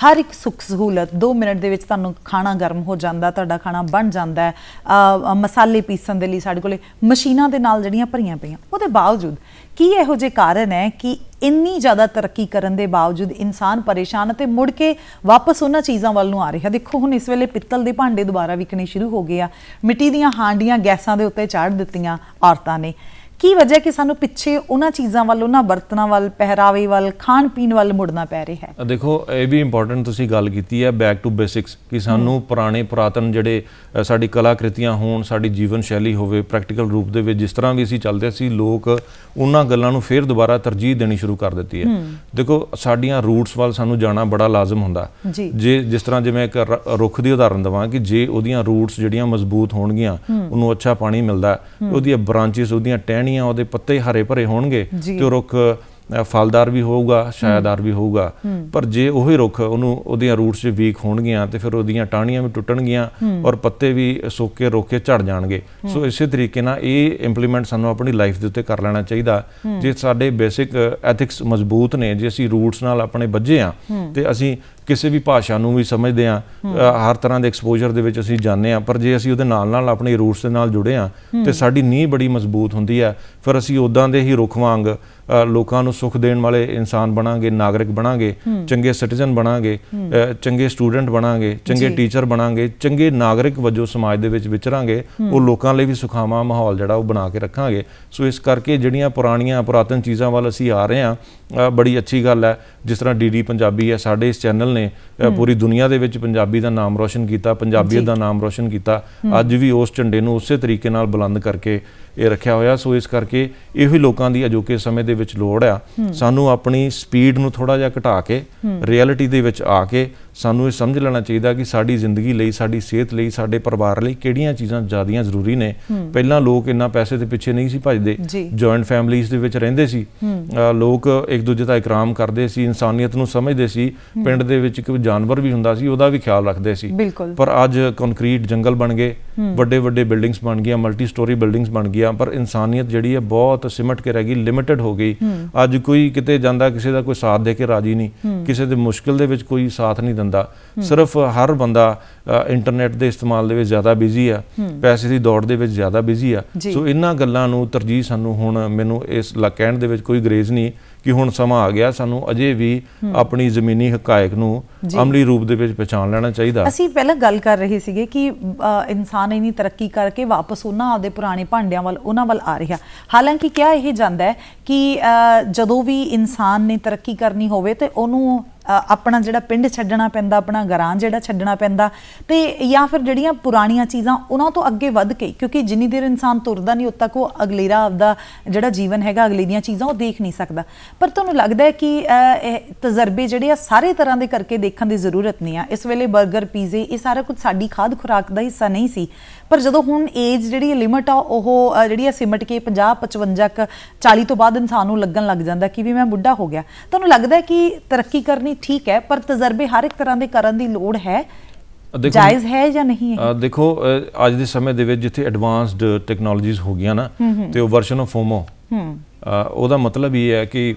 ਹਰ ਇੱਕ ਸੁੱਖ ਸਹੂਲਤ 2 ਮਿੰਟ ਦੇ ਵਿੱਚ ਤੁਹਾਨੂੰ ਖਾਣਾ ਗਰਮ ਹੋ ਜਾਂਦਾ ਤੁਹਾਡਾ ਖਾਣਾ ਬਣ ਜਾਂਦਾ ਹੈ ਮਸਾਲੇ ਪੀਸਣ ਦੇ ਲਈ ਸਾਡੇ ਕੋਲੇ ਮਸ਼ੀਨਾਂ ਦੇ ਨਾਲ ਜਿਹੜੀਆਂ ਭਰੀਆਂ ਪਈਆਂ ਉਹਦੇ ਬਾਵਜੂਦ ਕੀ ਇਹੋ ਜਿਹੇ ਕਾਰਨ ਹੈ ਕਿ ਇੰਨੀ ਜ਼ਿਆਦਾ ਤਰੱਕੀ ਕਰਨ ਦੇ ਬਾਵਜੂਦ ਇਨਸਾਨ ਪਰੇਸ਼ਾਨ ਅਤੇ ਮੁੜ ਕੇ ਵਾਪਸ ਉਹਨਾਂ ਚੀਜ਼ਾਂ ਵੱਲ ਨੂੰ ਆ ਰਿਹਾ ਦੇਖੋ ਹੁਣ ਇਸ ਵੇਲੇ ਪਿੱਤਲ ਦੇ ਭਾਂਡੇ ਦੁਬਾਰਾ ਵਿਕਣੇ ਸ਼ੁਰੂ ਹੋ ਗਏ ਆ ਮਿੱਟੀ ਦੀਆਂ ਹਾਂਡੀਆਂ ਗੈਸਾਂ ਦੇ ਉੱਤੇ ਚਾੜ ਦਿੱਤੀਆਂ ਔਰਤਾਂ ਨੇ ਕੀ ਵਜ੍ਹਾ ਕਿ ਸਾਨੂੰ ਪਿੱਛੇ ਉਹਨਾਂ ਚੀਜ਼ਾਂ ਵੱਲ ਉਹਨਾਂ ਬਰਤਨਾਂ ਵੱਲ ਪਹਿਰਾਵੇ ਵੱਲ ਖਾਣ ਪੀਣ ਵੱਲ ਮੁੜਨਾ ਪੈ ਰਿਹਾ ਹੈ ਦੇਖੋ ਇਹ ਵੀ ਇੰਪੋਰਟੈਂਟ ਤੁਸੀਂ ਗੱਲ ਕੀਤੀ ਹੈ ਬੈਕ ਟੂ ਬੇਸਿਕਸ ਕਿ ਸਾਨੂੰ ਪੁਰਾਣੇ ਪ੍ਰਾਤਨ ਜਿਹੜੇ ਸਾਡੀ ਕਲਾਕ੍ਰਿਤੀਆਂ ਹੋਣ ਸਾਡੀ ਜੀਵਨ ਸ਼ੈਲੀ ਹੋਵੇ ਪ੍ਰੈਕਟੀਕਲ ਰੂਪ ਦੇ ਵਿੱਚ ਜਿਸ ਤਰ੍ਹਾਂ ਵੀ ਅਸੀਂ ਚੱਲਦੇ ਸੀ ਲੋਕ ਉਹਨਾਂ ਗੱਲਾਂ ਨੂੰ ਫੇਰ ਦੁਬਾਰਾ ਤਰਜੀਹ ਦੇਣੀ ਸ਼ੁਰੂ ਕਰ ਦਿੱਤੀ ਹੈ ਦੇਖੋ ਸਾਡੀਆਂ ਰੂਟਸ ਵੱਲ ਸਾਨੂੰ ਜਾਣਾ ਬੜਾ ਲਾਜ਼ਮ ਹੁੰਦਾ ਜੇ ਜਿਸ ਤਰ੍ਹਾਂ ਜਿਵੇਂ ਇੱਕ ਰੁੱਖ ਦੀ ਉਦਾਹਰਨ ਦਵਾਂ ਕਿ ਜੇ ਉਹਦੀਆਂ ਰੂਟਸ ਜਿਹੜੀਆਂ ਮਜ਼ਬੂਤ ਹੋਣਗੀਆਂ ਉਹਨੂੰ ਅੱਛਾ ਪਾਣੀ ਮਿਲਦਾ ਉਹਦੀਆਂ ਬ੍ਰਾਂਚਸ ਉਹਦੀਆਂ ਟਹਿਣ ਰਹਿਣੀ ਆ ਉਹਦੇ ਪੱਤੇ ਹਰੇ ਭਰੇ ਹੋਣਗੇ ਤੇ ਰੁੱਖ ਫਲਦਾਰ ਵੀ ਹੋਊਗਾ ਛਾਇਦਾਰ ਵੀ ਹੋਊਗਾ ਪਰ ਜੇ ਹੀ ਰੁੱਖ ਉਹਨੂੰ ਉਹਦੀਆਂ ਰੂਟਸ ਜੇ ਵੀਕ ਹੋਣਗੀਆਂ ਤੇ ਫਿਰ ਉਹਦੀਆਂ ਟਾਹਣੀਆਂ ਵੀ ਟੁੱਟਣਗੀਆਂ ਔਰ ਪੱਤੇ ਵੀ ਸੋਕੇ ਰੋਕੇ ਝੜ ਜਾਣਗੇ ਸੋ ਇਸੇ ਤਰੀਕੇ ਨਾਲ ਇਹ ਇੰਪਲੀਮੈਂਟ ਸਾਨੂੰ ਆਪਣੀ ਲਾਈਫ ਦੇ ਉੱਤੇ ਕਰ ਲੈਣਾ ਚਾਹੀਦਾ ਜੇ ਸਾਡੇ ਬੇਸਿਕ ਐਥਿਕਸ ਮਜ਼ਬੂਤ ਨੇ ਜੇ ਅਸੀਂ ਰੂਟਸ ਨਾਲ ਆਪਣੇ ਬੱਜੇ ਆ ਤੇ ਅਸੀਂ ਕਿਸੇ ਵੀ ਭਾਸ਼ਾ ਨੂੰ ਵੀ ਸਮਝਦੇ ਆ ਹਰ ਤਰ੍ਹਾਂ ਦੇ ਐਕਸਪੋਜ਼ਰ ਦੇ ਵਿੱਚ ਅਸੀਂ ਜਾਣਦੇ ਆ ਪਰ ਜੇ ਅਸੀਂ ਉਹਦੇ ਨਾਲ ਨਾਲ ਆਪਣੇ ਰੂਟਸ ਦੇ ਨਾਲ ਜੁੜੇ ਆ ਤੇ ਸਾਡੀ ਨੀਂਹ ਬੜੀ ਮਜ਼ਬੂਤ ਹੁੰਦੀ ਆ ਫਿਰ ਅਸੀਂ ਉਦਾਂ ਦੇ ਹੀ ਰੁੱਖ ਵਾਂਗ ਲੋਕਾਂ ਨੂੰ ਸੁੱਖ ਦੇਣ ਵਾਲੇ ਇਨਸਾਨ ਬਣਾਂਗੇ ਨਾਗਰਿਕ ਬਣਾਂਗੇ ਚੰਗੇ ਸਿਟੀਜ਼ਨ ਬਣਾਂਗੇ ਚੰਗੇ ਸਟੂਡੈਂਟ ਬਣਾਂਗੇ ਚੰਗੇ ਟੀਚਰ ਬਣਾਂਗੇ ਚੰਗੇ ਨਾਗਰਿਕ ਵਜੋਂ ਸਮਾਜ ਦੇ ਵਿੱਚ ਵਿਚਰਾਂਗੇ ਉਹ ਲੋਕਾਂ ਲਈ ਵੀ ਸੁਖਾਵਾਂ ਮਾਹੌਲ ਜਿਹੜਾ ਉਹ ਬਣਾ ਕੇ ਰੱਖਾਂਗੇ ਸੋ ਇਸ ਕਰਕੇ ਜਿਹੜੀਆਂ ਪੁਰਾਣੀਆਂ ਪੁਰਾਤਨ ਚੀਜ਼ਾਂ ਵੱਲ ਅਸੀਂ ਆ ਰਹੇ ਹਾਂ ਬੜੀ ਅੱਛੀ ਗੱਲ ਹੈ ਜਿਸ ਤਰ੍ਹਾਂ ਡੀਡੀ ਪੰਜਾਬੀ ਹੈ ਸਾਡੇ ਇਸ ਚੈਨਲ ਨੇ ਪੂਰੀ ਦੁਨੀਆ ਦੇ ਵਿੱਚ ਪੰਜਾਬੀ ਦਾ ਨਾਮ ਰੋਸ਼ਨ ਕੀਤਾ ਪੰਜਾਬੀਅਤ ਦਾ ਨਾਮ ਰੋਸ਼ਨ ਕੀਤਾ ਅੱਜ ਵੀ ਉਸ ਝੰਡੇ ਨੂੰ ਉਸੇ ਤਰੀਕੇ ਨਾਲ ਬੁਲੰਦ ਕਰਕੇ ਇਹ ਰੱਖਿਆ ਹੋਇਆ ਸੋ ਇਸ ਕਰਕੇ ਇਹੋ ਹੀ ਲੋਕਾਂ ਦੀ ਅਜੋਕੇ ਸਮੇਂ ਦੇ ਵਿੱਚ ਲੋੜ ਆ ਸਾਨੂੰ ਆਪਣੀ ਸਪੀਡ ਨੂੰ ਥੋੜਾ ਜਿਹਾ ਘਟਾ ਕੇ ਰਿਐਲਿਟੀ ਦੇ ਵਿੱਚ ਆ ਕੇ ਸਾਨੂੰ ਇਹ ਸਮਝ ਲੈਣਾ ਚਾਹੀਦਾ ਕਿ ਸਾਡੀ ਜ਼ਿੰਦਗੀ ਲਈ ਸਾਡੀ ਸਿਹਤ ਲਈ ਸਾਡੇ ਪਰਿਵਾਰ ਲਈ ਕਿਹੜੀਆਂ ਚੀਜ਼ਾਂ ਜ਼ਿਆਦੀਆਂ ਜ਼ਰੂਰੀ ਨੇ ਪਹਿਲਾਂ ਲੋਕ ਇੰਨਾ ਪੈਸੇ ਦੇ ਪਿੱਛੇ ਨਹੀਂ ਸੀ ਭੱਜਦੇ ਜੁਆਇੰਟ ਫੈਮਲੀਆਂ ਦੇ ਵਿੱਚ ਰਹਿੰਦੇ ਸੀ ਲੋਕ ਇੱਕ ਦੂਜੇ ਦਾ ਇਕਰਾਮ ਕਰਦੇ ਸੀ ਇਨਸਾਨੀਅਤ ਨੂੰ ਸਮਝਦੇ ਸੀ ਪਿੰਡ ਦੇ ਵਿੱਚ ਕੋਈ ਜਾਨਵਰ ਵੀ ਹੁੰਦਾ ਸੀ ਉਹਦਾ ਵੀ ਖਿਆਲ ਰੱਖਦੇ ਸੀ ਪਰ ਅੱਜ ਕੰਕਰੀਟ ਜੰਗਲ ਬਣ ਗਏ ਵੱਡੇ ਵੱਡੇ ਬਿਲਡਿੰਗਸ ਬਣ ਗਈਆਂ ਮਲਟੀ ਸਟੋਰੀ ਬਿਲਡਿੰਗਸ ਬਣ ਗਈਆਂ ਪਰ ਇਨਸਾਨੀਅਤ ਜਿਹੜੀ ਹੈ ਬਹੁਤ ਸਿਮਟ ਕੇ ਰਹਿ ਗਈ ਲਿਮਿਟਡ ਹੋ ਗਈ ਅੱਜ ਕੋਈ ਕਿਤੇ ਜਾਂਦਾ ਕਿਸੇ ਦਾ ਕੋਈ ਸਾਥ ਦੇ ਕੇ ਰਾਜੀ ਨਹੀਂ ਕਿਸੇ ਦੇ ਮੁਸ਼ਕਲ ਦੇ ਵਿੱਚ ਕੋਈ ਸਾਥ ਨਹੀਂ ਦਾ ਸਿਰਫ ਹਰ ਬੰਦਾ ਇੰਟਰਨੈਟ ਦੇ ਇਸਤੇਮਾਲ ਦੇ ਵਿੱਚ ਜ਼ਿਆਦਾ ਬਿਜ਼ੀ ਆ ਪੈਸੇ ਦੀ ਦੌੜ ਦੇ ਵਿੱਚ ਜ਼ਿਆਦਾ ਬਿਜ਼ੀ ਆ ਸੋ ਇਹਨਾਂ ਗੱਲਾਂ ਨੂੰ ਤਰਜੀਹ ਸਾਨੂੰ ਹੁਣ ਮੈਨੂੰ ਇਸ ਕਹਿਣ ਦੇ ਵਿੱਚ ਕੋਈ ਗਰੇਜ਼ ਨਹੀਂ ਕਿ ਹੁਣ ਸਮਾਂ ਆ ਗਿਆ ਸਾਨੂੰ ਅਜੇ ਵੀ ਆਪਣੀ ਜ਼ਮੀਨੀ ਹਕਾਇਕ ਨੂੰ ਅਮਲੀ ਰੂਪ ਦੇ ਵਿੱਚ ਪਛਾਣ ਲੈਣਾ ਚਾਹੀਦਾ ਅਸੀਂ ਪਹਿਲਾਂ ਗੱਲ ਕਰ ਰਹੇ ਸੀਗੇ ਕਿ ਇਨਸਾਨ ਇਨੀ ਤਰੱਕੀ ਕਰਕੇ ਵਾਪਸ ਉਹਨਾਂ ਆਪਦੇ ਪੁਰਾਣੇ ਭਾਂਡਿਆਂ ਵੱਲ ਉਹਨਾਂ ਵੱਲ ਆ ਰਿਹਾ ਹਾਲਾਂਕਿ ਕਿਹਾ ਇਹ ਜਾਂਦਾ ਹੈ ਕਿ ਜਦੋਂ ਵੀ ਇਨਸਾਨ ਨੇ ਤਰੱਕੀ ਕਰਨੀ ਹੋਵੇ ਤੇ ਉਹਨੂੰ ਆਪਣਾ ਜਿਹੜਾ ਪਿੰਡ ਛੱਡਣਾ ਪੈਂਦਾ ਆਪਣਾ ਘਰਾਂ ਜਿਹੜਾ ਛੱਡਣਾ ਪੈਂਦਾ ਤੇ ਜਾਂ ਫਿਰ ਜਿਹੜੀਆਂ ਪੁਰਾਣੀਆਂ ਚੀਜ਼ਾਂ ਉਹਨਾਂ ਤੋਂ ਅੱਗੇ ਵੱਧ ਕੇ ਕਿਉਂਕਿ ਜਿੰਨੀ ਦੇਰ ਇਨਸਾਨ ਤੁਰਦਾ ਨਹੀਂ ਉਦ ਤੱਕ ਉਹ ਅਗਲੇਰਾ ਆਪਦਾ ਜਿਹੜਾ ਜੀਵਨ ਹੈਗਾ ਅਗਲੇ ਦੀਆਂ ਚੀਜ਼ਾਂ ਉਹ ਦੇਖ ਨਹੀਂ ਸਕਦਾ ਪਰ ਤੁਹਾਨੂੰ ਲੱਗਦਾ ਹੈ ਕਿ ਇਹ ਤਜਰਬੇ ਜਿਹੜੇ ਆ ਸਾਰੇ ਤਰ੍ਹਾਂ ਦੇ ਕਰਕੇ ਦੇਖਣ ਦੀ ਜ਼ਰੂਰਤ ਨਹੀਂ ਆ ਇਸ ਵੇਲੇ 버ਗਰ ਪੀਜ਼ੇ ਇਹ ਸਾਰਾ ਕੁਝ ਸਾਡੀ ਖਾਦ ਖੁਰਾਕ ਦਾ ਹਿੱਸਾ ਨਹੀਂ ਸੀ ਪਰ ਜਦੋਂ ਹੁਣ ਏਜ ਜਿਹੜੀ ਲਿਮਟ ਆ ਉਹ ਜਿਹੜੀ ਆ ਸਿਮਟ ਕੇ 50 55 ਕ 40 ਤੋਂ ਬਾਅਦ ਇਨਸਾਨ ਨੂੰ ਲੱਗਣ ਲੱਗ ਜਾਂਦਾ ਕਿ ਵੀ ਮੈਂ ਬੁੱਢਾ ਹੋ ਗਿਆ ਤੁਹਾਨੂੰ ਲੱਗਦਾ ਕਿ ਤਰੱਕੀ ਕਰਨੀ ਠੀਕ ਹੈ ਪਰ ਤਜਰਬੇ ਹਰ ਇੱਕ ਤਰ੍ਹਾਂ ਦੇ ਕਰਨ ਦੀ ਲੋੜ ਹੈ ਜਾਇਜ਼ ਹੈ ਜਾਂ ਨਹੀਂ ਹੈ ਦੇਖੋ ਅੱਜ ਦੇ ਸਮੇਂ ਦੇ ਵਿੱਚ ਜਿੱਥੇ ਐਡਵਾਂਸਡ ਟੈਕਨੋਲੋਜੀਜ਼ ਹੋ ਗਈਆਂ ਨਾ ਤੇ ਉਹ ਵਰਸ਼ਨ ਆਫ ਫੋਮੋ ਹੂੰ ਉਹਦਾ ਮਤਲਬ ਇਹ ਹੈ ਕਿ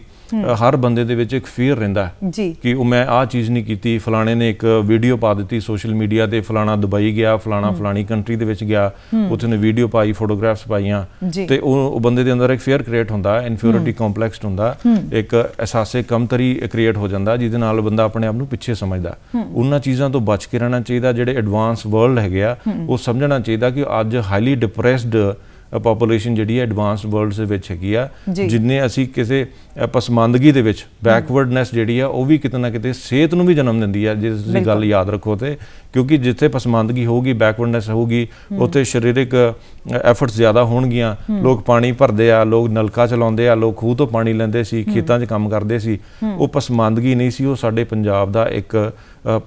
ਹਰ ਬੰਦੇ ਦੇ ਵਿੱਚ ਇੱਕ ਫੀਅਰ ਰਹਿੰਦਾ ਹੈ ਕਿ ਉਹ ਮੈਂ ਆਹ ਚੀਜ਼ ਨਹੀਂ ਕੀਤੀ ਫਲਾਣੇ ਨੇ ਇੱਕ ਵੀਡੀਓ ਪਾ ਦਿੱਤੀ ਸੋਸ਼ਲ ਮੀਡੀਆ ਤੇ ਫਲਾਣਾ ਦੁਬਈ ਗਿਆ ਫਲਾਣਾ ਫਲਾਣੀ ਕੰਟਰੀ ਦੇ ਵਿੱਚ ਗਿਆ ਉੱਥੇ ਨੇ ਵੀਡੀਓ ਪਾਈ ਫੋਟੋਗ੍ਰਾਫਸ ਪਾਈਆਂ ਤੇ ਉਹ ਬੰਦੇ ਦੇ ਅੰਦਰ ਇੱਕ ਫੀਅਰ ਕ੍ਰੀਏਟ ਹੁੰਦਾ ਇਨਫੀਰੀਓਰਿਟੀ ਕੰਪਲੈਕਸ ਹੁੰਦਾ ਇੱਕ ਅਹਿਸਾਸੇ ਕਮਤਰੀ ਕ੍ਰੀਏਟ ਹੋ ਜਾਂਦਾ ਜਿਹਦੇ ਨਾਲ ਬੰਦਾ ਆਪਣੇ ਆਪ ਨੂੰ ਪਿੱਛੇ ਸਮਝਦਾ ਉਹਨਾਂ ਚੀਜ਼ਾਂ ਤੋਂ ਬਚ ਕੇ ਰਹਿਣਾ ਚਾਹੀਦਾ ਜਿਹੜੇ ਐਡਵਾਂਸ ਵਰਲਡ ਹੈਗੇ ਆ ਉਹ ਸਮਝਣਾ ਚਾਹੀਦਾ ਕਿ ਅੱਜ ਹਾਈਲੀ ਡਿਪਰੈਸਡ ਪੋਪੂਲੇਸ਼ਨ ਜਿਹੜੀ ਹੈ ਐਡਵਾਂਸਡ ਵਰਲਡ ਦੇ ਵਿੱਚ ਹੈਗੀ ਆ ਜਿੰਨੇ ਅਸੀਂ ਕਿਸੇ ਪਸਮੰਦਗੀ ਦੇ ਵਿੱਚ ਬੈਕਵਰਡਨੈਸ ਜਿਹੜੀ ਆ ਉਹ ਵੀ ਕਿਤੇ ਨਾ ਕਿਤੇ ਸਿਹਤ ਨੂੰ ਵੀ ਜਨਮ ਦਿੰਦੀ ਆ ਜੇ ਤੁਸੀਂ ਗੱਲ ਯਾਦ ਰੱਖੋ ਤੇ ਕਿਉਂਕਿ ਜਿੱਥੇ ਪਸਮੰਦਗੀ ਹੋਊਗੀ ਬੈਕਵਰਡਨੈਸ ਹੋਊਗੀ ਉੱਥੇ ਸਰੀਰਕ ਐਫਰਟਸ ਜ਼ਿਆਦਾ ਹੋਣਗੀਆਂ ਲੋਕ ਪਾਣੀ ਭਰਦੇ ਆ ਲੋਕ ਨਲਕਾ ਚਲਾਉਂਦੇ ਆ ਲੋਕ ਖੂਹ ਤੋਂ ਪਾਣੀ ਲੈਂਦੇ ਸੀ ਖੇਤਾਂ 'ਚ ਕੰਮ ਕਰਦੇ ਸੀ ਉਹ ਪਸਮੰਦਗੀ ਨਹੀਂ ਸੀ ਉਹ ਸਾਡੇ ਪੰਜਾਬ ਦਾ ਇੱਕ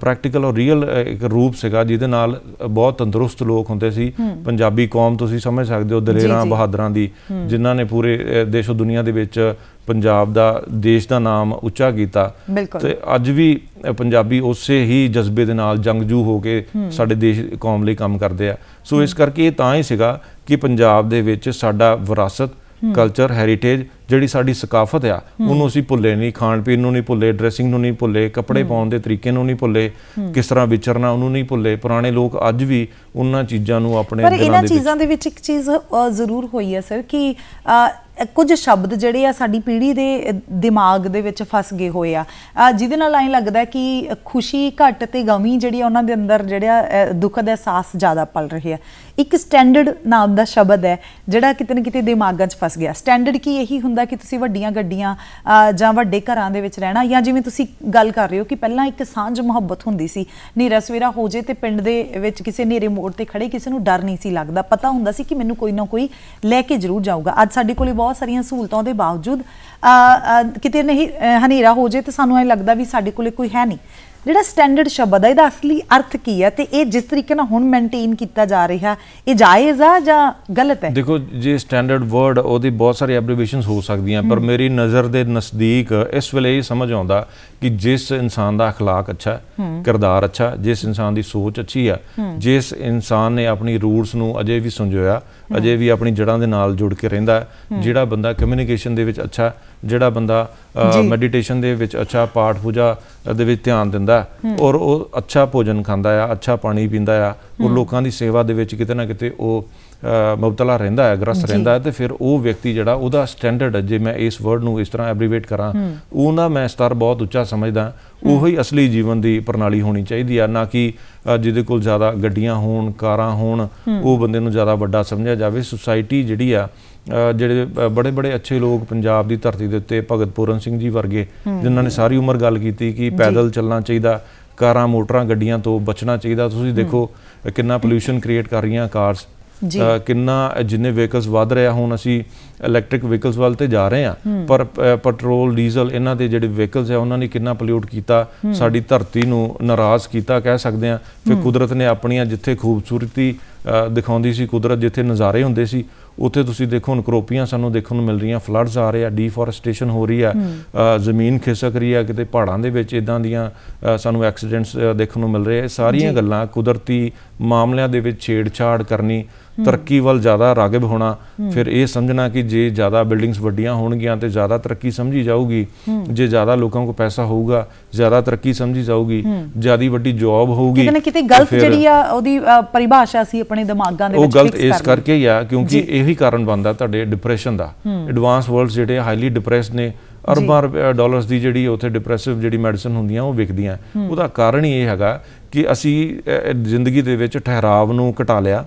ਪ੍ਰੈਕਟੀਕਲ ਔਰ ਰੀਅਲ ਇੱਕ ਰੂਪ ਸੀਗਾ ਜਿਹਦੇ ਨਾਲ ਬਹੁਤ ਤੰਦਰੁਸਤ ਲੋਕ ਹੁੰਦੇ ਸੀ ਪੰਜਾਬੀ ਕੌਮ ਤੁਸੀਂ ਸਮਝ ਸਕਦੇ ਹੋ ਦਲੇਰਾਂ ਬਹਾਦਰਾਂ ਦੀ ਜਿਨ੍ਹਾਂ ਨੇ ਪੂਰੇ ਦੇਸ਼ੋ ਦੁਨੀਆ ਦੇ ਵਿੱਚ ਪੰਜਾਬ ਦਾ ਦੇਸ਼ ਦਾ ਨਾਮ ਉੱਚਾ ਕੀਤਾ ਤੇ ਅੱਜ ਵੀ ਪੰਜਾਬੀ ਉਸੇ ਹੀ ਜਜ਼ਬੇ ਦੇ ਨਾਲ ਜੰਗਜੂ ਹੋ ਕੇ ਸਾਡੇ ਦੇਸ਼ ਕੌਮ ਲਈ ਕੰਮ ਕਰਦੇ ਆ ਸੋ ਇਸ ਕਰਕੇ ਇਹ ਤਾਂ ਹੀ ਸੀਗਾ ਕਿ ਪੰਜਾਬ ਦੇ ਵਿੱਚ ਸਾਡਾ ਵਿਰਾਸਤ ਕਲਚਰ ਹੈਰੀਟੇਜ ਜਿਹੜੀ ਸਾਡੀ ਸਕਾਫਤ ਆ ਉਹਨੂੰ ਅਸੀਂ ਭੁੱਲੇ ਨਹੀਂ ਖਾਣ ਪੀਣ ਨੂੰ ਨਹੀਂ ਭੁੱਲੇ ਡਰੈਸਿੰਗ ਨੂੰ ਨਹੀਂ ਭੁੱਲੇ ਕੱਪੜੇ ਪਾਉਣ ਦੇ ਤਰੀਕੇ ਨੂੰ ਨਹੀਂ ਭੁੱਲੇ ਕਿਸ ਤਰ੍ਹਾਂ ਵਿਚਰਨਾ ਉਹਨੂੰ ਨਹੀਂ ਭੁੱਲੇ ਪੁਰਾਣੇ ਲੋਕ ਅੱਜ ਵੀ ਉਹਨਾਂ ਚੀਜ਼ਾਂ ਨੂੰ ਆਪਣੇ ਦਿਲਾਂ ਦੇ ਵਿੱਚ ਪਰ ਇਹਨਾਂ ਚੀਜ਼ਾਂ ਦੇ ਵਿੱਚ ਇੱਕ ਚੀਜ਼ ਜ਼ਰੂਰ ਹੋਈ ਹੈ ਸਰ ਕਿ ਕੁਝ ਸ਼ਬਦ ਜਿਹੜੇ ਆ ਸਾਡੀ ਪੀੜ੍ਹੀ ਦੇ ਦਿਮਾਗ ਦੇ ਵਿੱਚ ਫਸ ਗਏ ਹੋਏ ਆ ਜਿਹਦੇ ਨਾਲ ਐਂ ਲੱਗਦਾ ਕਿ ਖੁਸ਼ੀ ਘੱਟ ਤੇ ਗਮੀ ਜਿਹੜੀ ਆ ਉਹਨਾਂ ਦੇ ਅੰਦਰ ਜਿਹੜਾ ਦੁੱਖ ਦਾ ਅਹਿਸਾਸ ਜ਼ਿਆਦਾ ਪਲ ਰਹੀ ਆ ਇੱਕ ਸਟੈਂਡਰਡ ਨਾਮ ਦਾ ਸ਼ਬਦ ਹੈ ਜਿਹੜਾ ਕਿਤੇ ਨਾ ਕਿਤੇ ਦਿਮਾਗਾਂ 'ਚ ਫਸ ਗਿਆ ਸਟੈਂਡਰਡ ਕੀ ਇਹੀ ਹੁੰਦਾ ਕਿ ਤੁਸੀਂ ਵੱਡੀਆਂ ਗੱਡੀਆਂ ਜਾਂ ਵੱਡੇ ਘਰਾਂ ਦੇ ਵਿੱਚ ਰਹਿਣਾ ਜਾਂ ਜਿਵੇਂ ਤੁਸੀਂ ਗੱਲ ਕਰ ਰਹੇ ਹੋ ਕਿ ਪਹਿਲਾਂ ਇੱਕ ਸਾਂਝ ਮੁਹੱਬਤ ਹੁੰਦੀ ਸੀ ਨੀਰਾ ਸਵੇਰਾ ਹੋ ਜੇ ਤੇ ਪਿੰਡ ਦੇ ਵਿੱਚ ਕਿਸੇ ਨੇਰੇ ਮੋੜ ਤੇ ਖੜੇ ਕਿਸੇ ਨੂੰ ਡਰ ਨਹੀਂ ਸੀ ਲੱਗਦਾ ਪਤਾ ਹੁੰਦਾ ਸੀ ਕਿ ਮੈਨੂੰ ਕੋਈ ਨਾ ਕੋਈ ਲੈ ਕੇ ਜ਼ਰੂਰ ਜਾਊਗਾ ਅੱਜ ਸਾਡੇ ਕੋਲੇ ਬਹੁਤ ਸਾਰੀਆਂ ਸਹੂਲਤਾਂ ਦੇ ਬਾਵਜੂਦ ਕਿਤੇ ਨਹੀਂ ਹਨੇਰਾ ਹੋ ਜੇ ਤੇ ਸਾਨੂੰ ਐ ਲੱਗਦਾ ਵੀ ਸਾਡੇ ਕੋਲੇ ਕੋਈ ਹੈ ਨਹੀਂ ਜਿਹੜਾ ਸਟੈਂਡਰਡ ਸ਼ਬਦ ਹੈ ਇਹਦਾ ਅਸਲੀ ਅਰਥ ਕੀ ਹੈ ਤੇ ਇਹ ਜਿਸ ਤਰੀਕੇ ਨਾਲ ਹੁਣ ਮੇਨਟੇਨ ਕੀਤਾ ਜਾ ਰਿਹਾ ਇਹ ਜਾਇਜ਼ ਆ ਜਾਂ ਗਲਤ ਹੈ ਦੇਖੋ ਜੇ ਸਟੈਂਡਰਡ ਵਰਡ ਉਹਦੀ ਬਹੁਤ ਸਾਰੀ ਐਬਰੀਵੇਸ਼ਨਸ ਹੋ ਸਕਦੀਆਂ ਪਰ ਮੇਰੀ ਨਜ਼ਰ ਦੇ ਨਸਦੀਕ ਇਸ ਵੇਲੇ ਇਹ ਸਮਝ ਆਉਂਦਾ ਕਿ ਜਿਸ ਇਨਸਾਨ ਦਾ اخلاق ਅੱਛਾ ਕਿਰਦਾਰ ਅੱਛਾ ਜਿਸ ਇਨਸਾਨ ਦੀ ਸੋਚ ਅੱਛੀ ਆ ਜਿਸ ਇਨਸਾਨ ਨੇ ਆਪਣੀ ਰੂਟਸ ਨੂੰ ਅਜੇ ਵੀ ਸੰਜੋਇਆ ਅਜੇ ਵੀ ਆਪਣੀ ਜੜਾਂ ਦੇ ਨਾਲ ਜੁੜ ਕੇ ਰਹਿੰਦਾ ਜਿਹੜਾ ਬੰਦਾ ਕਮਿਊਨੀਕੇਸ਼ਨ ਦੇ ਵਿੱਚ ਅੱਛਾ ਜਿਹੜਾ ਬੰਦਾ ਮੈਡੀਟੇਸ਼ਨ ਦੇ ਵਿੱਚ ਅੱਛਾ ਪਾਠ ਪੂਜਾ ਦੇ ਵਿੱਚ ਧਿਆਨ ਦਿੰਦਾ ਔਰ ਉਹ ਅੱਛਾ ਭੋਜਨ ਖਾਂਦਾ ਆ ਅੱਛਾ ਪਾਣੀ ਪੀਂਦਾ ਆ ਉਹ ਲੋਕਾਂ ਦੀ ਸੇਵਾ ਦੇ ਵਿੱਚ ਕਿਤੇ ਨਾ ਕਿਤੇ ਉਹ ਮਬਤਲਾ ਰਹਿੰਦਾ ਹੈ ਅਗਰਸ ਰਹਿੰਦਾ ਹੈ ਤੇ ਫਿਰ ਉਹ ਵਿਅਕਤੀ ਜਿਹੜਾ ਉਹਦਾ ਸਟੈਂਡਰਡ ਜੇ ਮੈਂ ਇਸ ਵਰਡ ਨੂੰ ਇਸ ਤਰ੍ਹਾਂ ਐਬਰੀਵੇਟ ਕਰਾਂ ਉਹਦਾ ਮੈਂ ਸਤਰ ਬਹੁਤ ਉੱਚਾ ਸਮਝਦਾ ਉਹੀ ਅਸਲੀ ਜੀਵਨ ਦੀ ਪ੍ਰਣਾਲੀ ਹੋਣੀ ਚਾਹੀਦੀ ਆ ਨਾ ਕਿ ਜਿਹਦੇ ਕੋਲ ਜ਼ਿਆਦਾ ਗੱਡੀਆਂ ਹੋਣ ਕਾਰਾਂ ਹੋਣ ਉਹ ਬੰਦੇ ਨੂੰ ਜ਼ਿਆਦਾ ਵੱਡਾ ਸਮਝਿਆ ਜਾਵੇ ਸੁਸਾਇਟੀ ਜਿਹੜੀ ਆ ਜਿਹੜੇ ਬੜੇ ਬੜੇ ਅੱਛੇ ਲੋਕ ਪੰਜਾਬ ਦੀ ਧਰਤੀ ਦੇ ਉੱਤੇ ਭਗਤ ਪੂਰਨ ਸਿੰਘ ਜੀ ਵਰਗੇ ਜਿਨ੍ਹਾਂ ਨੇ ਸਾਰੀ ਉਮਰ ਗੱਲ ਕੀਤੀ ਕਿ ਪੈਦਲ ਚੱਲਣਾ ਚਾਹੀਦਾ ਕਾਰਾਂ ਮੋਟਰਾਂ ਗੱਡੀਆਂ ਤੋਂ ਬਚਣਾ ਚਾਹੀਦਾ ਤੁਸੀਂ ਦੇਖੋ ਕਿੰਨਾ ਪੋਲੂਸ਼ਨ ਕ੍ਰੀਏਟ ਕਰ ਰਹੀਆਂ ਕਾਰਸ ਕਿੰਨਾ ਜਿੰਨੇ ਵਹੀਕਲਸ ਵਧ ਰਿਹਾ ਹੁਣ ਅਸੀਂ ਇਲੈਕਟ੍ਰਿਕ ਵਹੀਕਲਸ ਵੱਲ ਤੇ ਜਾ ਰਹੇ ਆ ਪਰ ਪੈਟਰੋਲ ਡੀਜ਼ਲ ਇਹਨਾਂ ਦੇ ਜਿਹੜੇ ਵਹੀਕਲਸ ਹੈ ਉਹਨਾਂ ਨੇ ਕਿੰਨਾ ਪੋਲਿਊਟ ਕੀਤਾ ਸਾਡੀ ਧਰਤੀ ਨੂੰ ਨਾਰਾਜ਼ ਕੀਤਾ ਕਹਿ ਸਕਦੇ ਆ ਫਿਰ ਕੁਦਰਤ ਨੇ ਆਪਣੀਆਂ ਜਿੱਥੇ ਖੂਬਸੂਰਤੀ ਦਿਖਾਉਂਦੀ ਸੀ ਕੁਦਰਤ ਜਿੱਥੇ ਨਜ਼ਾਰੇ ਹੁੰਦੇ ਸੀ ਉੱਥੇ ਤੁਸੀਂ ਦੇਖੋ ਹੁਣ ਕਰੋਪੀਆਂ ਸਾਨੂੰ ਦੇਖਣ ਨੂੰ ਮਿਲ ਰਹੀਆਂ ਫਲੱਡਸ ਆ ਰਹੇ ਆ ਡੀਫੋਰੈਸਟੇਸ਼ਨ ਹੋ ਰਹੀ ਆ ਜ਼ਮੀਨ ਖਿਸਕ ਰਹੀ ਆ ਕਿਤੇ ਪਹਾੜਾਂ ਦੇ ਵਿੱਚ ਇਦਾਂ ਦੀਆਂ ਸਾਨੂੰ ਐਕਸੀਡੈਂਟਸ ਦੇਖਣ ਨੂੰ ਮਿਲ ਰਹੇ ਆ ਸਾਰੀਆਂ ਗੱਲਾਂ ਕੁਦਰਤੀ ਮਾਮਲਿਆਂ ਦੇ ਵਿੱਚ ਛੇੜਛਾੜ ਕਰਨੀ ਤਰੱਕੀ ਵੱਲ ਜ਼ਿਆਦਾ ਰਾਗਿਬ ਹੋਣਾ ਫਿਰ ਇਹ ਸਮਝਣਾ ਕਿ ਜੇ ਜ਼ਿਆਦਾ ਬਿਲਡਿੰਗਸ ਵੱਡੀਆਂ ਹੋਣਗੀਆਂ ਤੇ ਜ਼ਿਆਦਾ ਤਰੱਕੀ ਸਮਝੀ ਜਾਊਗੀ ਜੇ ਜ਼ਿਆਦਾ ਲੋਕਾਂ ਕੋ ਪੈਸਾ ਹੋਊਗਾ ਜ਼ਿਆਦਾ ਤਰੱਕੀ ਸਮਝੀ ਜਾਊਗੀ ਜਿਆਦੀ ਵੱਡੀ ਜੌਬ ਹੋਊਗੀ ਕਿਤੇ ਨਾ ਕਿਤੇ ਗਲਤ ਜਿਹੜੀ ਆ ਉਹਦੀ ਪਰਿਭਾਸ਼ਾ ਸੀ ਆਪਣੇ ਦਿਮਾਗਾਂ ਦੇ ਵਿੱਚ ਉਹ ਗਲਤ ਇਸ ਕਰਕੇ ਹੀ ਆ ਕਿਉਂਕਿ ਇਹੀ ਕਾਰਨ ਬਣਦਾ ਤੁਹਾਡੇ ਡਿਪਰੈਸ਼ਨ ਦਾ ਐਡਵਾਂਸ ਵਰਲਡਸ ਜਿਹੜੇ ਹਾਈਲੀ ਡਿਪਰੈਸਡ ਨੇ ਅਰਬਾਂ ਡਾਲਰਸ ਦੀ ਜਿਹੜੀ ਉਥੇ ਡਿਪਰੈਸਿਵ ਜਿਹੜੀ ਮੈਡੀਸਨ ਹੁੰਦੀਆਂ ਉਹ ਵਿਕਦੀਆਂ ਉਹਦਾ ਕਾਰਨ ਹੀ ਇਹ ਹੈਗਾ ਕਿ ਅਸੀਂ ਜ਼ਿੰਦਗੀ ਦੇ ਵਿੱਚ ਠਹਿਰਾਵ ਨੂੰ ਘਟਾ ਲਿਆ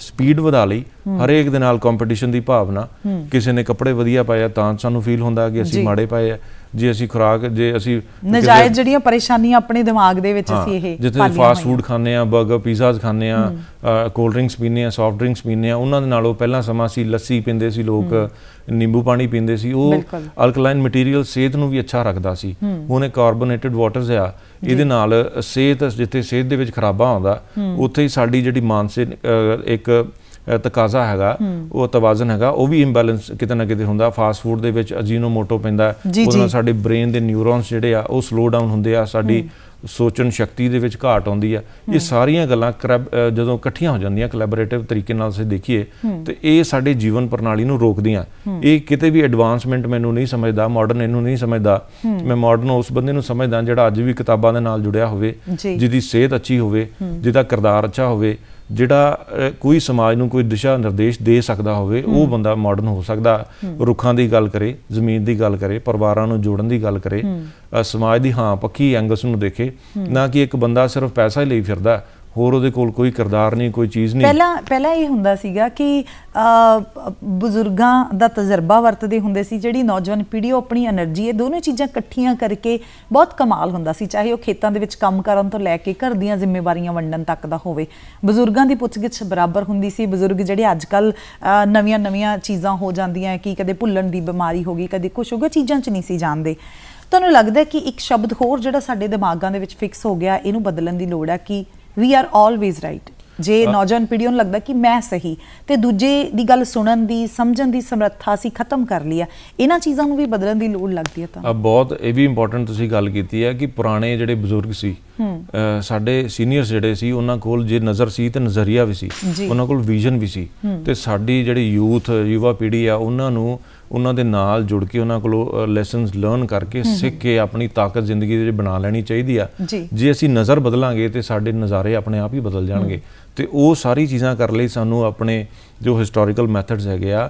ਸਪੀਡ ਵਧਾ ਲਈ ਹਰੇਕ ਦੇ ਨਾਲ ਕੰਪੀਟੀਸ਼ਨ ਦੀ ਭਾਵਨਾ ਕਿਸੇ ਨੇ ਕੱਪੜੇ ਵਧੀਆ ਪਾਏ ਤਾਂ ਸਾਨੂੰ ਫੀਲ ਹੁੰਦਾ ਕਿ ਅਸੀਂ ਮਾੜੇ ਪਾਏ ਆ ਜੇ ਅਸੀਂ ਖੁਰਾਕ ਜੇ ਅਸੀਂ ਨਜਾਇਜ਼ ਜਿਹੜੀਆਂ ਪਰੇਸ਼ਾਨੀਆਂ ਆਪਣੇ ਦਿਮਾਗ ਦੇ ਵਿੱਚ ਅਸੀਂ ਇਹ ਜਿੱਥੇ ਫਾਸਟ ਫੂਡ ਖਾਂਦੇ ਆ 버ਗਰ ਪੀਜ਼ਾਜ਼ ਖਾਂਦੇ ਆ ਕੋਲਡ ਡਰਿੰਕਸ ਪੀਂਦੇ ਆ ਸੌਫਟ ਡਰਿੰਕਸ ਪੀਂਦੇ ਆ ਉਹਨਾਂ ਦੇ ਨਾਲੋਂ ਪਹਿਲਾਂ ਸਮਾਂ ਸੀ ਲੱਸੀ ਪੀਂਦੇ ਸੀ ਲੋਕ ਨਿੰਬੂ ਪਾਣੀ ਪੀਂਦੇ ਸੀ ਉਹ ਅਲਕਲਾਈਨ ਮਟੀਰੀਅਲ ਸਿਹਤ ਨੂੰ ਵੀ ਅੱਛਾ ਰੱਖਦਾ ਸੀ ਹੁਣ ਇਹ ਕਾਰਬੋਨੇਟਡ ਵਾਟਰਸ ਆ ਇਹਦੇ ਨਾਲ ਸਿਹਤ ਜਿੱਥੇ ਸਿਹਤ ਦੇ ਵਿੱਚ ਖਰਾਬਾ ਆਉਂਦਾ ਉੱਥੇ ਹੀ ਸਾਡੀ ਜਿਹੜੀ ਮਾਨਸਿਕ ਇੱਕ ਤਕਾਜ਼ਾ ਹੈਗਾ ਉਹ ਤਵਾਜ਼ਨ ਹੈਗਾ ਉਹ ਵੀ ਇੰਬੈਲੈਂਸ ਕਿਤੇ ਨਾ ਕਿਤੇ ਹੁੰਦਾ ਫਾਸਟ ਫੂਡ ਦੇ ਵਿੱਚ ਅਜੀਨੋਮੋਟੋ ਪੈਂਦਾ ਉਹਨਾਂ ਨਾਲ ਸਾਡੇ ਬ੍ਰੇਨ ਦੇ ਨਿਊਰੋਨਸ ਜਿਹੜੇ ਆ ਉਹ ਸਲੋ ਡਾਊਨ ਹੁੰਦੇ ਆ ਸਾਡੀ ਸੋਚਣ ਸ਼ਕਤੀ ਦੇ ਵਿੱਚ ਘਾਟ ਆਉਂਦੀ ਆ ਇਹ ਸਾਰੀਆਂ ਗੱਲਾਂ ਜਦੋਂ ਇਕੱਠੀਆਂ ਹੋ ਜਾਂਦੀਆਂ ਕੋਲੈਬੋਰੇਟਿਵ ਤਰੀਕੇ ਨਾਲ ਅਸੀਂ ਦੇਖੀਏ ਤੇ ਇਹ ਸਾਡੇ ਜੀਵਨ ਪ੍ਰਣਾਲੀ ਨੂੰ ਰੋਕਦੀਆਂ ਇਹ ਕਿਤੇ ਵੀ ਐਡਵਾਂਸਮੈਂਟ ਮੈਨੂੰ ਨਹੀਂ ਸਮਝਦਾ ਮਾਡਰਨ ਇਹਨੂੰ ਨਹੀਂ ਸਮਝਦਾ ਮੈਂ ਮਾਡਰਨ ਉਸ ਬੰਦੇ ਨੂੰ ਸਮਝਦਾ ਜਿਹੜਾ ਅੱਜ ਵੀ ਕਿਤਾਬਾਂ ਦੇ ਨਾਲ ਜੁੜਿਆ ਹੋਵੇ ਜਿਹਦੀ ਸਿਹਤ ਅੱਛੀ ਹੋਵੇ ਜਿਹਦਾ ਕਿਰਦਾਰ ਅੱਛਾ ਹੋਵੇ ਜਿਹੜਾ ਕੋਈ ਸਮਾਜ ਨੂੰ ਕੋਈ ਦਿਸ਼ਾ ਨਿਰਦੇਸ਼ ਦੇ ਸਕਦਾ ਹੋਵੇ ਉਹ ਬੰਦਾ ਮਾਡਰਨ ਹੋ ਸਕਦਾ ਰੁੱਖਾਂ ਦੀ ਗੱਲ ਕਰੇ ਜ਼ਮੀਨ ਦੀ ਗੱਲ ਕਰੇ ਪਰਿਵਾਰਾਂ ਨੂੰ ਜੋੜਨ ਦੀ ਗੱਲ ਕਰੇ ਸਮਾਜ ਦੀ ਹਾਂ ਪੱਕੀ ਐਂਗਲਸ ਨੂੰ ਦੇਖੇ ਨਾ ਕਿ ਇੱਕ ਬੰਦਾ ਸਿਰਫ ਪੈਸਾ ਹੀ ਲਈ ਫਿਰਦਾ ਹੋਰ ਉਹਦੇ ਕੋਲ ਕੋਈ ਕਿਰਦਾਰ ਨਹੀਂ ਕੋਈ ਚੀਜ਼ ਨਹੀਂ ਪਹਿਲਾਂ ਪਹਿਲਾਂ ਇਹ ਹੁੰਦਾ ਸੀਗਾ ਕਿ ਬਜ਼ੁਰਗਾਂ ਦਾ ਤਜਰਬਾ ਵਰਤਦੇ ਹੁੰਦੇ ਸੀ ਜਿਹੜੀ ਨੌਜਵਾਨ ਪੀੜ੍ਹੀ ਉਹ ਆਪਣੀ એનર્ਜੀ ਇਹ ਦੋਨੋਂ ਚੀਜ਼ਾਂ ਇਕੱਠੀਆਂ ਕਰਕੇ ਬਹੁਤ ਕਮਾਲ ਹੁੰਦਾ ਸੀ ਚਾਹੇ ਉਹ ਖੇਤਾਂ ਦੇ ਵਿੱਚ ਕੰਮ ਕਰਨ ਤੋਂ ਲੈ ਕੇ ਘਰ ਦੀਆਂ ਜ਼ਿੰਮੇਵਾਰੀਆਂ ਵੰਡਣ ਤੱਕ ਦਾ ਹੋਵੇ ਬਜ਼ੁਰਗਾਂ ਦੀ ਪੁੱਛਗਿੱਛ ਬਰਾਬਰ ਹੁੰਦੀ ਸੀ ਬਜ਼ੁਰਗ ਜਿਹੜੇ ਅੱਜ ਕੱਲ ਨਵੀਆਂ-ਨਵੀਆਂ ਚੀਜ਼ਾਂ ਹੋ ਜਾਂਦੀਆਂ ਕਿ ਕਦੇ ਭੁੱਲਣ ਦੀ ਬਿਮਾਰੀ ਹੋ ਗਈ ਕਦੇ ਕੁਝ ਹੋ ਗਿਆ ਚੀਜ਼ਾਂ 'ਚ ਨਹੀਂ ਸੀ ਜਾਣਦੇ ਤੁਹਾਨੂੰ ਲੱਗਦਾ ਕਿ ਇੱਕ ਸ਼ਬਦ ਹੋਰ ਜਿਹੜਾ ਸਾਡੇ ਦਿਮਾਗਾਂ ਦੇ ਵਿੱਚ ਫਿਕਸ ਹੋ ਗਿਆ ਇਹਨੂੰ ਬਦਲਣ ਦੀ ਲੋੜ ਹੈ ਕਿ ਵੀ ਆਰ ਆਲਵੇਜ਼ ਰਾਈਟ ਜੇ ਨੌਜਵਾਨ ਪੀੜ੍ਹੀ ਨੂੰ ਲੱਗਦਾ ਕਿ ਮੈਂ ਸਹੀ ਤੇ ਦੂਜੇ ਦੀ ਗੱਲ ਸੁਣਨ ਦੀ ਸਮਝਣ ਦੀ ਸਮਰੱਥਾ ਸੀ ਖਤਮ ਕਰ ਲਿਆ ਇਹਨਾਂ ਚੀਜ਼ਾਂ ਨੂੰ ਵੀ ਬਦਲਣ ਦੀ ਲੋੜ ਲੱਗਦੀ ਹੈ ਤਾਂ ਬਹੁਤ ਇਹ ਵੀ ਇੰਪੋਰਟੈਂਟ ਤੁਸੀਂ ਗੱਲ ਕੀਤੀ ਹੈ ਕਿ ਪੁਰਾਣੇ ਜਿਹੜੇ ਬਜ਼ੁਰਗ ਸੀ ਸਾਡੇ ਸੀਨੀਅਰਸ ਜਿਹੜੇ ਸੀ ਉਹਨਾਂ ਕੋਲ ਜੇ ਨਜ਼ਰ ਸੀ ਤੇ ਨਜ਼ਰੀਆ ਵੀ ਸੀ ਉਹਨਾਂ ਕੋਲ ਵਿਜ਼ਨ ਵੀ ਸੀ ਤੇ ਸਾਡੀ ਜਿਹੜੀ ਯੂਥ ਯੁਵਾ ਪੀੜ੍ਹੀ ਆ ਉਹਨਾਂ ਨੂੰ ਉਹਨਾਂ ਦੇ ਨਾਲ ਜੁੜ ਕੇ ਉਹਨਾਂ ਕੋਲੋਂ ਲੈਸਨਸ ਲਰਨ ਕਰਕੇ ਸਿੱਖ ਕੇ ਆਪਣੀ ਤਾਕਤ ਜ਼ਿੰਦਗੀ ਦੇ ਵਿੱਚ ਬਣਾ ਲੈਣੀ ਚਾਹੀਦੀ ਆ ਜੇ ਅਸੀਂ ਨਜ਼ਰ ਬਦਲਾਂਗੇ ਤੇ ਸਾਡੇ ਨਜ਼ਾਰੇ ਆਪਣੇ ਆਪ ਹੀ ਬਦਲ ਜਾਣਗੇ ਤੇ ਉਹ ਸਾਰੀ ਚੀਜ਼ਾਂ ਕਰ ਲਈ ਸਾਨੂੰ ਆਪਣੇ ਜੋ ਹਿਸਟੋਰੀਕਲ ਮੈਥਡਸ ਹੈਗੇ ਆ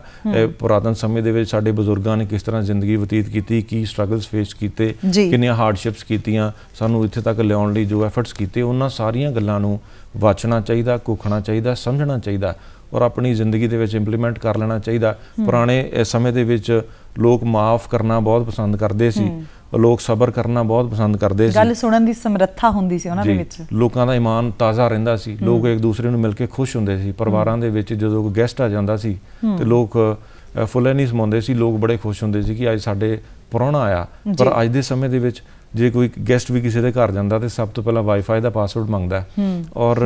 ਪੁਰਾਤਨ ਸਮੇਂ ਦੇ ਵਿੱਚ ਸਾਡੇ ਬਜ਼ੁਰਗਾਂ ਨੇ ਕਿਸ ਤਰ੍ਹਾਂ ਜ਼ਿੰਦਗੀ ਬਤੀਤ ਕੀਤੀ ਕੀ ਸਟਰਗਲਸ ਫੇਸ ਕੀਤੇ ਕਿੰਨੀਆਂ ਹਾਰਡਸ਼ਿਪਸ ਕੀਤੀਆਂ ਸਾਨੂੰ ਇੱਥੇ ਤੱਕ ਲਿਆਉਣ ਲਈ ਜੋ ਐਫਰਟਸ ਕੀਤੇ ਉਹਨਾਂ ਸਾਰੀਆਂ ਗੱਲਾਂ ਨੂੰ ਵਾਚਣਾ ਚਾਹੀਦਾ ਕੋਖਣਾ ਚਾਹੀਦਾ ਸਮਝਣਾ ਚਾਹੀਦਾ ਔਰ ਆਪਣੀ ਜ਼ਿੰਦਗੀ ਦੇ ਵਿੱਚ ਇੰਪਲੀਮੈਂਟ ਕਰ ਲੈਣਾ ਚਾਹੀਦਾ ਪੁਰਾਣੇ ਸਮੇਂ ਦੇ ਵਿੱਚ ਲੋਕ ਮਾਫ ਕਰਨਾ ਬਹੁਤ ਪਸੰਦ ਕਰਦੇ ਸੀ ਲੋਕ ਸਬਰ ਕਰਨਾ ਬਹੁਤ ਪਸੰਦ ਕਰਦੇ ਸੀ ਗੱਲ ਸੁਣਨ ਦੀ ਸਮਰੱਥਾ ਹੁੰਦੀ ਸੀ ਉਹਨਾਂ ਦੇ ਵਿੱਚ ਲੋਕਾਂ ਦਾ ਈਮਾਨ ਤਾਜ਼ਾ ਰਹਿੰਦਾ ਸੀ ਲੋਕ ਇੱਕ ਦੂਸਰੇ ਨੂੰ ਮਿਲ ਕੇ ਖੁਸ਼ ਹੁੰਦੇ ਸੀ ਪਰਿਵਾਰਾਂ ਦੇ ਵਿੱਚ ਜਦੋਂ ਕੋਈ ਗੈਸਟ ਆ ਜਾਂਦਾ ਸੀ ਤੇ ਲੋਕ ਫੁੱਲੇ ਨਹੀਂ ਸਮਾਉਂਦੇ ਸੀ ਲੋਕ ਬੜੇ ਖੁਸ਼ ਹੁੰਦੇ ਸੀ ਕਿ ਅੱਜ ਸਾਡੇ ਪਰੌਣਾ ਆਇਆ ਪਰ ਅੱਜ ਦੇ ਸਮੇਂ ਦੇ ਵਿੱਚ ਜੇ ਕੋਈ ਗੈਸਟ ਵੀ ਕਿਸੇ ਦੇ ਘਰ ਜਾਂਦਾ ਤੇ ਸਭ ਤੋਂ ਪਹਿਲਾਂ ਵਾਈਫਾਈ ਦਾ ਪਾਸਵਰਡ ਮੰਗਦਾ ਔਰ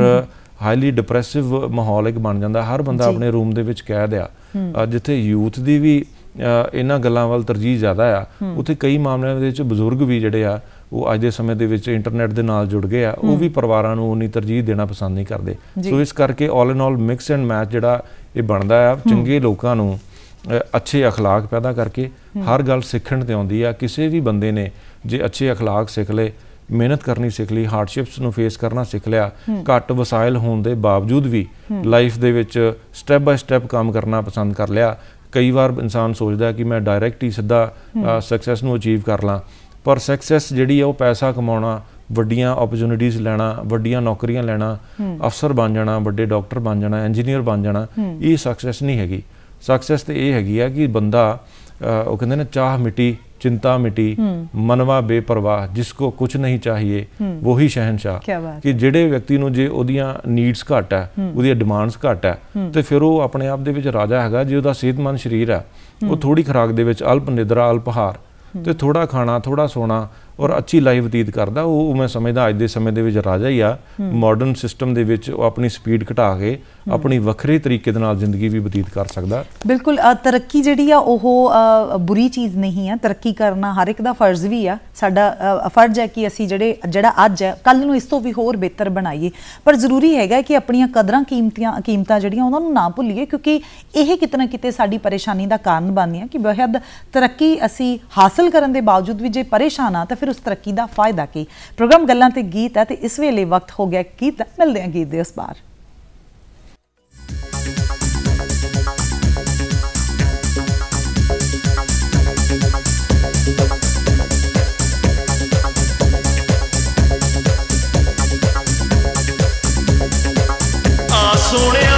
ਹਾਈਲੀ ਡਿਪਰੈਸਿਵ ਮਾਹੌਲ ਇੱਕ ਬਣ ਜਾਂਦਾ ਹਰ ਬੰਦਾ ਆਪਣੇ ਰੂਮ ਦੇ ਵਿੱਚ ਕੈਦ ਆ ਜਿੱਥੇ ਯੂਥ ਦੀ ਵੀ ਇਹਨਾਂ ਗੱਲਾਂ ਵੱਲ ਤਰਜੀਹ ਜ਼ਿਆਦਾ ਆ ਉੱਥੇ ਕਈ ਮਾਮਲਿਆਂ ਦੇ ਵਿੱਚ ਬਜ਼ੁਰਗ ਵੀ ਜਿਹੜੇ ਆ ਉਹ ਅੱਜ ਦੇ ਸਮੇਂ ਦੇ ਵਿੱਚ ਇੰਟਰਨੈਟ ਦੇ ਨਾਲ ਜੁੜ ਗਏ ਆ ਉਹ ਵੀ ਪਰਿਵਾਰਾਂ ਨੂੰ ਉਨੀ ਤਰਜੀਹ ਦੇਣਾ ਪਸੰਦ ਨਹੀਂ ਕਰਦੇ ਸੋ ਇਸ ਕਰਕੇ all in all mix and match ਜਿਹੜਾ ਇਹ ਬਣਦਾ ਆ ਚੰਗੇ ਲੋਕਾਂ ਨੂੰ ਅੱਛੇ اخلاق ਪੈਦਾ ਕਰਕੇ ਹਰ ਗੱਲ ਸਿੱਖਣ ਤੇ ਆਉਂਦੀ ਆ ਕਿਸੇ ਵੀ ਬੰਦੇ ਨੇ ਜੇ ਅੱਛੇ اخلاق ਸਿੱਖ ਲਏ ਮਿਹਨਤ ਕਰਨੀ ਸਿੱਖ ਲਈ ਹਾਰਡਸ਼ਿਪਸ ਨੂੰ ਫੇਸ ਕਰਨਾ ਸਿੱਖ ਲਿਆ ਘੱਟ ਵਸਾਇਲ ਹੋਣ ਦੇ ਬਾਵਜੂਦ ਵੀ ਲਾਈਫ ਦੇ ਵਿੱਚ ਸਟੈਪ ਬਾਈ ਸਟੈਪ ਕੰਮ ਕਰਨਾ ਪਸੰਦ ਕਰ ਲਿਆ ਕਈ ਵਾਰ ਇਨਸਾਨ ਸੋਚਦਾ ਕਿ ਮੈਂ ਡਾਇਰੈਕਟ ਹੀ ਸਿੱਧਾ ਸਕਸੈਸ ਨੂੰ ਅਚੀਵ ਕਰ ਲਾਂ ਪਰ ਸਕਸੈਸ ਜਿਹੜੀ ਹੈ ਉਹ ਪੈਸਾ ਕਮਾਉਣਾ ਵੱਡੀਆਂ ਓਪਰਚੁਨਿਟੀਆਂ ਲੈਣਾ ਵੱਡੀਆਂ ਨੌਕਰੀਆਂ ਲੈਣਾ ਅਫਸਰ ਬਣ ਜਾਣਾ ਵੱਡੇ ਡਾਕਟਰ ਬਣ ਜਾਣਾ ਇੰਜੀਨੀਅਰ ਬਣ ਜਾਣਾ ਇਹ ਸਕਸੈਸ ਨਹੀਂ ਹੈਗੀ ਸਕਸੈਸ ਤੇ ਇਹ ਹੈਗੀ ਆ ਕਿ ਬੰਦਾ ਉਹ ਕਹਿੰਦੇ ਨੇ ਚਾਹ ਮਿੱਟੀ चिंता मिटी ਮਨਵਾ ਬੇਪਰਵਾਹ ਜਿਸ ਕੋ ਕੁਝ ਨਹੀਂ ਚਾਹੀਏ ਉਹੀ ਸ਼ਹਿਨशाह ਕਿ ਜਿਹੜੇ ਵਿਅਕਤੀ ਨੂੰ ਜੇ ਉਹਦੀਆਂ ਨੀਡਸ ਘੱਟ ਆ ਉਹਦੀਆਂ ਡਿਮਾਂਡਸ ਘੱਟ ਆ ਤੇ ਫਿਰ ਉਹ ਆਪਣੇ ਆਪ ਦੇ ਵਿੱਚ ਰਾਜਾ ਹੈਗਾ ਜੇ ਉਹਦਾ ਸਿਹਤਮੰਦ ਸਰੀਰ ਆ ਉਹ ਥੋੜੀ ਖਰਾਕ ਦੇ ਵਿੱਚ ਅਲਪ ਨਿਦਰਾ ਅਲਪਹਾਰ ਤੇ ਥੋੜਾ ਖਾਣਾ ਥੋੜਾ ਸੋਣਾ ਔਰ ਅੱਛੀ ਲਾਈਫ ਬਤੀਤ ਕਰਦਾ ਉਹ ਮੈਂ ਸਮਝਦਾ ਅੱਜ ਦੇ ਸਮੇਂ ਦੇ ਵਿੱਚ ਰਾਜਾ ਹੀ ਆ ਮਾਡਰਨ ਸਿਸਟਮ ਦੇ ਵਿੱਚ ਉਹ ਆਪਣੀ ਸਪੀਡ ਘਟਾ ਕੇ ਆਪਣੀ ਵੱਖਰੇ ਤਰੀਕੇ ਦੇ ਨਾਲ ਜ਼ਿੰਦਗੀ ਵੀ ਬਤੀਤ ਕਰ ਸਕਦਾ ਬਿਲਕੁਲ ਤਰੱਕੀ ਜਿਹੜੀ ਆ ਉਹ ਬੁਰੀ ਚੀਜ਼ ਨਹੀਂ ਆ ਤਰੱਕੀ ਕਰਨਾ ਹਰ ਇੱਕ ਦਾ ਫਰਜ਼ ਵੀ ਆ ਸਾਡਾ ਫਰਜ਼ ਹੈ ਕਿ ਅਸੀਂ ਜਿਹੜੇ ਜਿਹੜਾ ਅੱਜ ਹੈ ਕੱਲ ਨੂੰ ਇਸ ਤੋਂ ਵੀ ਹੋਰ ਬਿਹਤਰ ਬਣਾਈਏ ਪਰ ਜ਼ਰੂਰੀ ਹੈਗਾ ਕਿ ਆਪਣੀਆਂ ਕਦਰਾਂ ਕੀਮਤੀਆਂ ਕੀਮਤਾਂ ਜਿਹੜੀਆਂ ਉਹਨਾਂ ਨੂੰ ਨਾ ਭੁੱਲੀਏ ਕਿਉਂਕਿ ਇਹ ਕਿਤਨਾ ਕਿਤੇ ਸਾਡੀ ਪਰੇਸ਼ਾਨੀ ਦਾ ਕਾਰਨ ਬਣਦੀਆਂ ਕਿ ਬਹੁਤ ਤਰੱਕੀ ਅਸੀਂ ਹਾਸਲ ਕਰਨ ਦੇ ਬਾਵਜੂਦ ਵੀ ਜੇ ਪਰੇਸ਼ਾਨ ਆ ਤਾਂ ਫਿਰ ਫਿਰ ਉਸ ਤਰੱਕੀ ਦਾ ਫਾਇਦਾ ਕੀ ਪ੍ਰੋਗਰਾਮ ਗੱਲਾਂ ਤੇ ਗੀਤ ਹੈ ਤੇ ਇਸ ਵੇਲੇ ਵਕਤ ਹੋ ਗਿਆ ਕੀ ਮਿਲਦੇ ਆ ਗੀਤ ਦੇ ਉਸ ਬਾਰ ਸੋਹਣੇ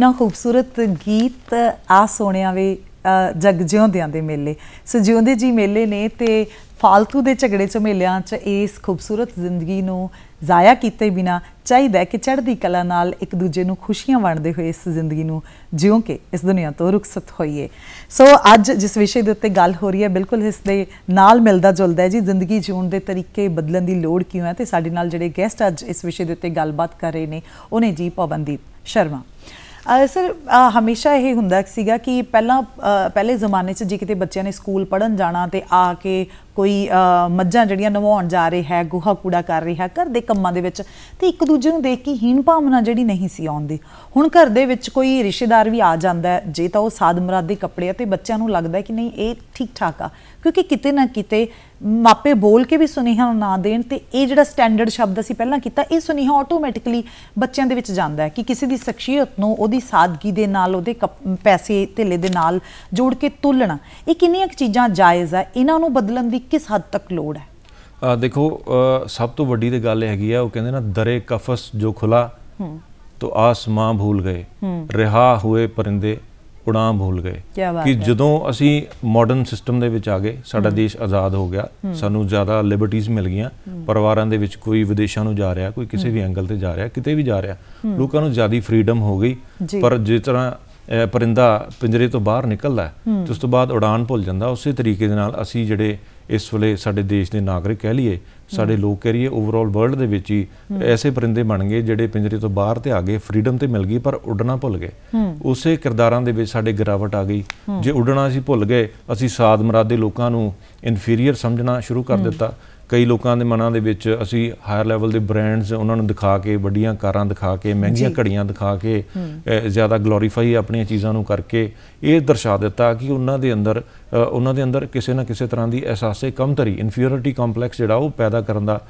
ਇੰਨਾ ਖੂਬਸੂਰਤ ਗੀਤ ਆ ਸੋਹਣਿਆ ਵੇ ਜਗ ਜਿਉਂਦਿਆਂ ਦੇ ਮੇਲੇ ਸੋ ਜਿਉਂਦੇ ਜੀ ਮੇਲੇ ਨੇ ਤੇ ਫਾਲਤੂ ਦੇ ਝਗੜੇ ਮੇਲਿਆਂ 'ਚ ਇਸ ਖੂਬਸੂਰਤ ਜ਼ਿੰਦਗੀ ਨੂੰ ਜ਼ਾਇਆ ਕੀਤੇ ਬਿਨਾ ਚਾਹੀਦਾ ਕਿ ਚੜ੍ਹਦੀ ਕਲਾ ਨਾਲ ਇੱਕ ਦੂਜੇ ਨੂੰ ਖੁਸ਼ੀਆਂ ਵੰਡਦੇ ਹੋਏ ਇਸ ਜ਼ਿੰਦਗੀ ਨੂੰ ਜਿਉਂ ਕੇ ਇਸ ਦੁਨੀਆ ਤੋਂ ਰੁਖਸਤ ਹੋਈਏ ਸੋ ਅੱਜ ਜਿਸ ਵਿਸ਼ੇ ਦੇ ਉੱਤੇ ਗੱਲ ਹੋ ਰਹੀ ਹੈ ਬਿਲਕੁਲ ਇਸ ਦੇ ਨਾਲ ਮਿਲਦਾ ਜੁਲਦਾ ਹੈ ਜੀ ਜ਼ਿੰਦਗੀ ਜਿਉਣ ਦੇ ਤਰੀਕੇ ਬਦਲਣ ਦੀ ਲੋੜ ਕਿਉਂ ਹੈ ਤੇ ਸਾਡੇ ਨਾਲ ਜਿਹੜੇ ਗੈਸਟ ਅੱਜ ਇਸ ਵਿਸ਼ੇ ਦੇ ਉੱਤੇ ਗੱਲਬਾਤ ਕਰ ਰਹੇ ਨੇ ਉਹਨੇ ਜੀ ਪਵਨਦੀਪ ਸ਼ਰਮਾ ਸਰ ਹਮੇਸ਼ਾ ਇਹ ਹੁੰਦਾ ਸੀਗਾ ਕਿ ਪਹਿਲਾਂ ਪਹਿਲੇ ਜ਼ਮਾਨੇ 'ਚ ਜੇ ਕਿਤੇ ਬੱਚਿਆਂ ਨੇ ਸਕੂਲ ਪੜਨ ਜਾਣਾ ਤੇ ਆ ਕੇ ਕੋਈ ਮੱਝਾਂ ਜਿਹੜੀਆਂ ਨਵਾਉਣ ਜਾ ਰਹੇ ਹੈ ਗੋਹਾ ਕੂੜਾ ਕਰ ਰਿਹਾ ਘਰ ਦੇ ਕੰਮਾਂ ਦੇ ਵਿੱਚ ਤੇ ਇੱਕ ਦੂਜੇ ਨੂੰ ਦੇਖ ਕੇ ਹੀਣ ਭਾਵਨਾ ਜਿਹੜੀ ਨਹੀਂ ਸੀ ਆਉਂਦੀ ਹੁਣ ਘਰ ਦੇ ਵਿੱਚ ਕੋਈ ਰਿਸ਼ਤੇਦਾਰ ਵੀ ਆ ਜਾਂਦਾ ਜੇ ਤਾਂ ਉਹ ਸਾਦ ਦੇ ਕੱਪੜੇ ਆ ਤੇ ਬੱਚਿਆਂ ਨੂੰ ਲੱਗਦਾ ਕਿ ਨਹੀਂ ਇਹ ਠੀਕ ਠਾਕ ਆ ਕਿਉਂਕਿ ਕਿਤੇ ਨਾ ਕਿਤੇ ਮਾਪੇ ਬੋਲ ਕੇ ਵੀ ਸੁਨੇਹਾ ਨਾ ਦੇਣ ਤੇ ਇਹ ਜਿਹੜਾ ਸਟੈਂਡਰਡ ਸ਼ਬਦ ਅਸੀਂ ਪਹਿਲਾਂ ਕੀਤਾ ਇਹ ਸੁਨੇਹਾ ਆਟੋਮੈਟਿਕਲੀ ਬੱਚਿਆਂ ਦੇ ਵਿੱਚ ਜਾਂਦਾ ਹੈ ਕਿ ਕਿਸੇ ਦੀ ਸ਼ਖਸੀਅਤ ਨੂੰ ਉਹਦੀ ਸਾਦਗੀ ਦੇ ਨਾਲ ਉਹਦੇ ਪੈਸੇ ਥੇਲੇ ਦੇ ਨਾਲ ਜੋੜ ਕੇ ਤੁਲਣਾ ਇਹ ਕਿੰਨੀਆਂ ਚੀਜ਼ਾਂ ਜਾਇਜ਼ ਆ ਇਹਨਾਂ ਨੂੰ ਬਦਲਣ ਦੀ ਕਿਸ ਹੱਦ ਤੱਕ ਲੋੜ ਹੈ ਦੇਖੋ ਸਭ ਤੋਂ ਵੱਡੀ ਤੇ ਗੱਲ ਹੈਗੀ ਆ ਉਹ ਕਹਿੰਦੇ ਨਾ ਦਰੇ ਕਫਸ ਜੋ ਖੁਲਾ ਤੋ ਆਸਮਾਂ ਭੁੱਲ ਗਏ ਰਿਹਾ ਹੋਏ ਪਰਿੰਦੇ ਉਡਾਂ ਭੁੱਲ ਗਏ ਕਿ ਜਦੋਂ ਅਸੀਂ ਮਾਡਰਨ ਸਿਸਟਮ ਦੇ ਵਿੱਚ ਆ ਗਏ ਸਾਡਾ ਦੇਸ਼ ਆਜ਼ਾਦ ਹੋ ਗਿਆ ਸਾਨੂੰ ਜ਼ਿਆਦਾ ਲਿਬਰਟੀਜ਼ ਮਿਲ ਗਈਆਂ ਪਰਿਵਾਰਾਂ ਦੇ ਵਿੱਚ ਕੋਈ ਵਿਦੇਸ਼ਾਂ ਨੂੰ ਜਾ ਰਿਹਾ ਕੋਈ ਕਿਸੇ ਵੀ ਐਂਗਲ ਤੇ ਜਾ ਰਿਹਾ ਕਿਤੇ ਵੀ ਜਾ ਰਿਹਾ ਲੋਕਾਂ ਨੂੰ ਜ਼ਿਆਦੀ ਫਰੀडम ਹੋ ਗਈ ਪਰ ਜਿਸ ਤਰ੍ਹਾਂ ਪਰਿੰਦਾ ਪਿੰਜਰੇ ਤੋਂ ਬਾਹਰ ਨਿਕਲਦਾ ਤੇ ਉਸ ਤੋਂ ਬਾਅਦ ਉਡਾਨ ਭੁੱਲ ਜਾਂਦਾ ਉਸੇ ਤਰੀਕੇ ਦੇ ਨਾਲ ਅਸੀਂ ਜਿਹੜੇ ਇਸ ਵੇਲੇ ਸਾਡੇ ਦੇਸ਼ ਦੇ ਨਾਗਰਿਕ ਕਹਿ ਲਈਏ ਸਾਡੇ ਲੋਕ ਕਹਿ ਲਈਏ ਓਵਰਆਲ ਵਰਲਡ ਦੇ ਵਿੱਚ ਹੀ ਐਸੇ ਪਰਿੰਦੇ ਬਣ ਗਏ ਜਿਹੜੇ ਪਿੰਜਰੇ ਤੋਂ ਬਾਹਰ ਤੇ ਆ ਗਏ ਫਰੀडम ਤੇ ਮਿਲ ਗਈ ਪਰ ਉੱਡਣਾ ਭੁੱਲ ਗਏ ਉਸੇ ਕਿਰਦਾਰਾਂ ਦੇ ਵਿੱਚ ਸਾਡੇ ਗਰਾਵਟ ਆ ਗਈ ਜੇ ਉੱਡਣਾ ਅਸੀਂ ਭੁੱਲ ਗਏ ਅਸੀਂ ਸਾਦ ਮਰਾਦੇ ਲੋਕਾਂ ਨੂੰ ਇਨਫੀਰੀਅਰ ਸਮਝਣਾ ਸ਼ੁਰੂ ਕਰ ਦਿੱਤਾ ਕਈ ਲੋਕਾਂ ਦੇ ਮਨਾਂ ਦੇ ਵਿੱਚ ਅਸੀਂ ਹਾਇਰ ਲੈਵਲ ਦੇ ਬ੍ਰਾਂਡਸ ਉਹਨਾਂ ਨੂੰ ਦਿਖਾ ਕੇ ਵੱਡੀਆਂ ਕਾਰਾਂ ਦਿਖਾ ਕੇ ਮਹਿੰਗੀਆਂ ਘੜੀਆਂ ਦਿਖਾ ਕੇ ਜ਼ਿਆਦਾ ਗਲੋਰੀਫਾਈ ਆਪਣੀਆਂ ਚੀਜ਼ਾਂ ਨੂੰ ਕਰਕੇ ਇਹ ਦਰਸਾ ਦਿੱਤਾ ਕਿ ਉਹਨਾਂ ਦੇ ਅੰਦਰ ਉਹਨਾਂ ਦੇ ਅੰਦਰ ਕਿਸੇ ਨਾ ਕਿਸੇ ਤਰ੍ਹਾਂ ਦੀ ਅਹਿਸਾਸੇ ਕਮਤਰੀ ਇਨਫੀਰੀਅਰਿਟੀ ਕੰਪਲੈਕਸ ਜਿਹੜਾ ਉਹ ਪੈਦਾ ਕਰਨ ਦਾ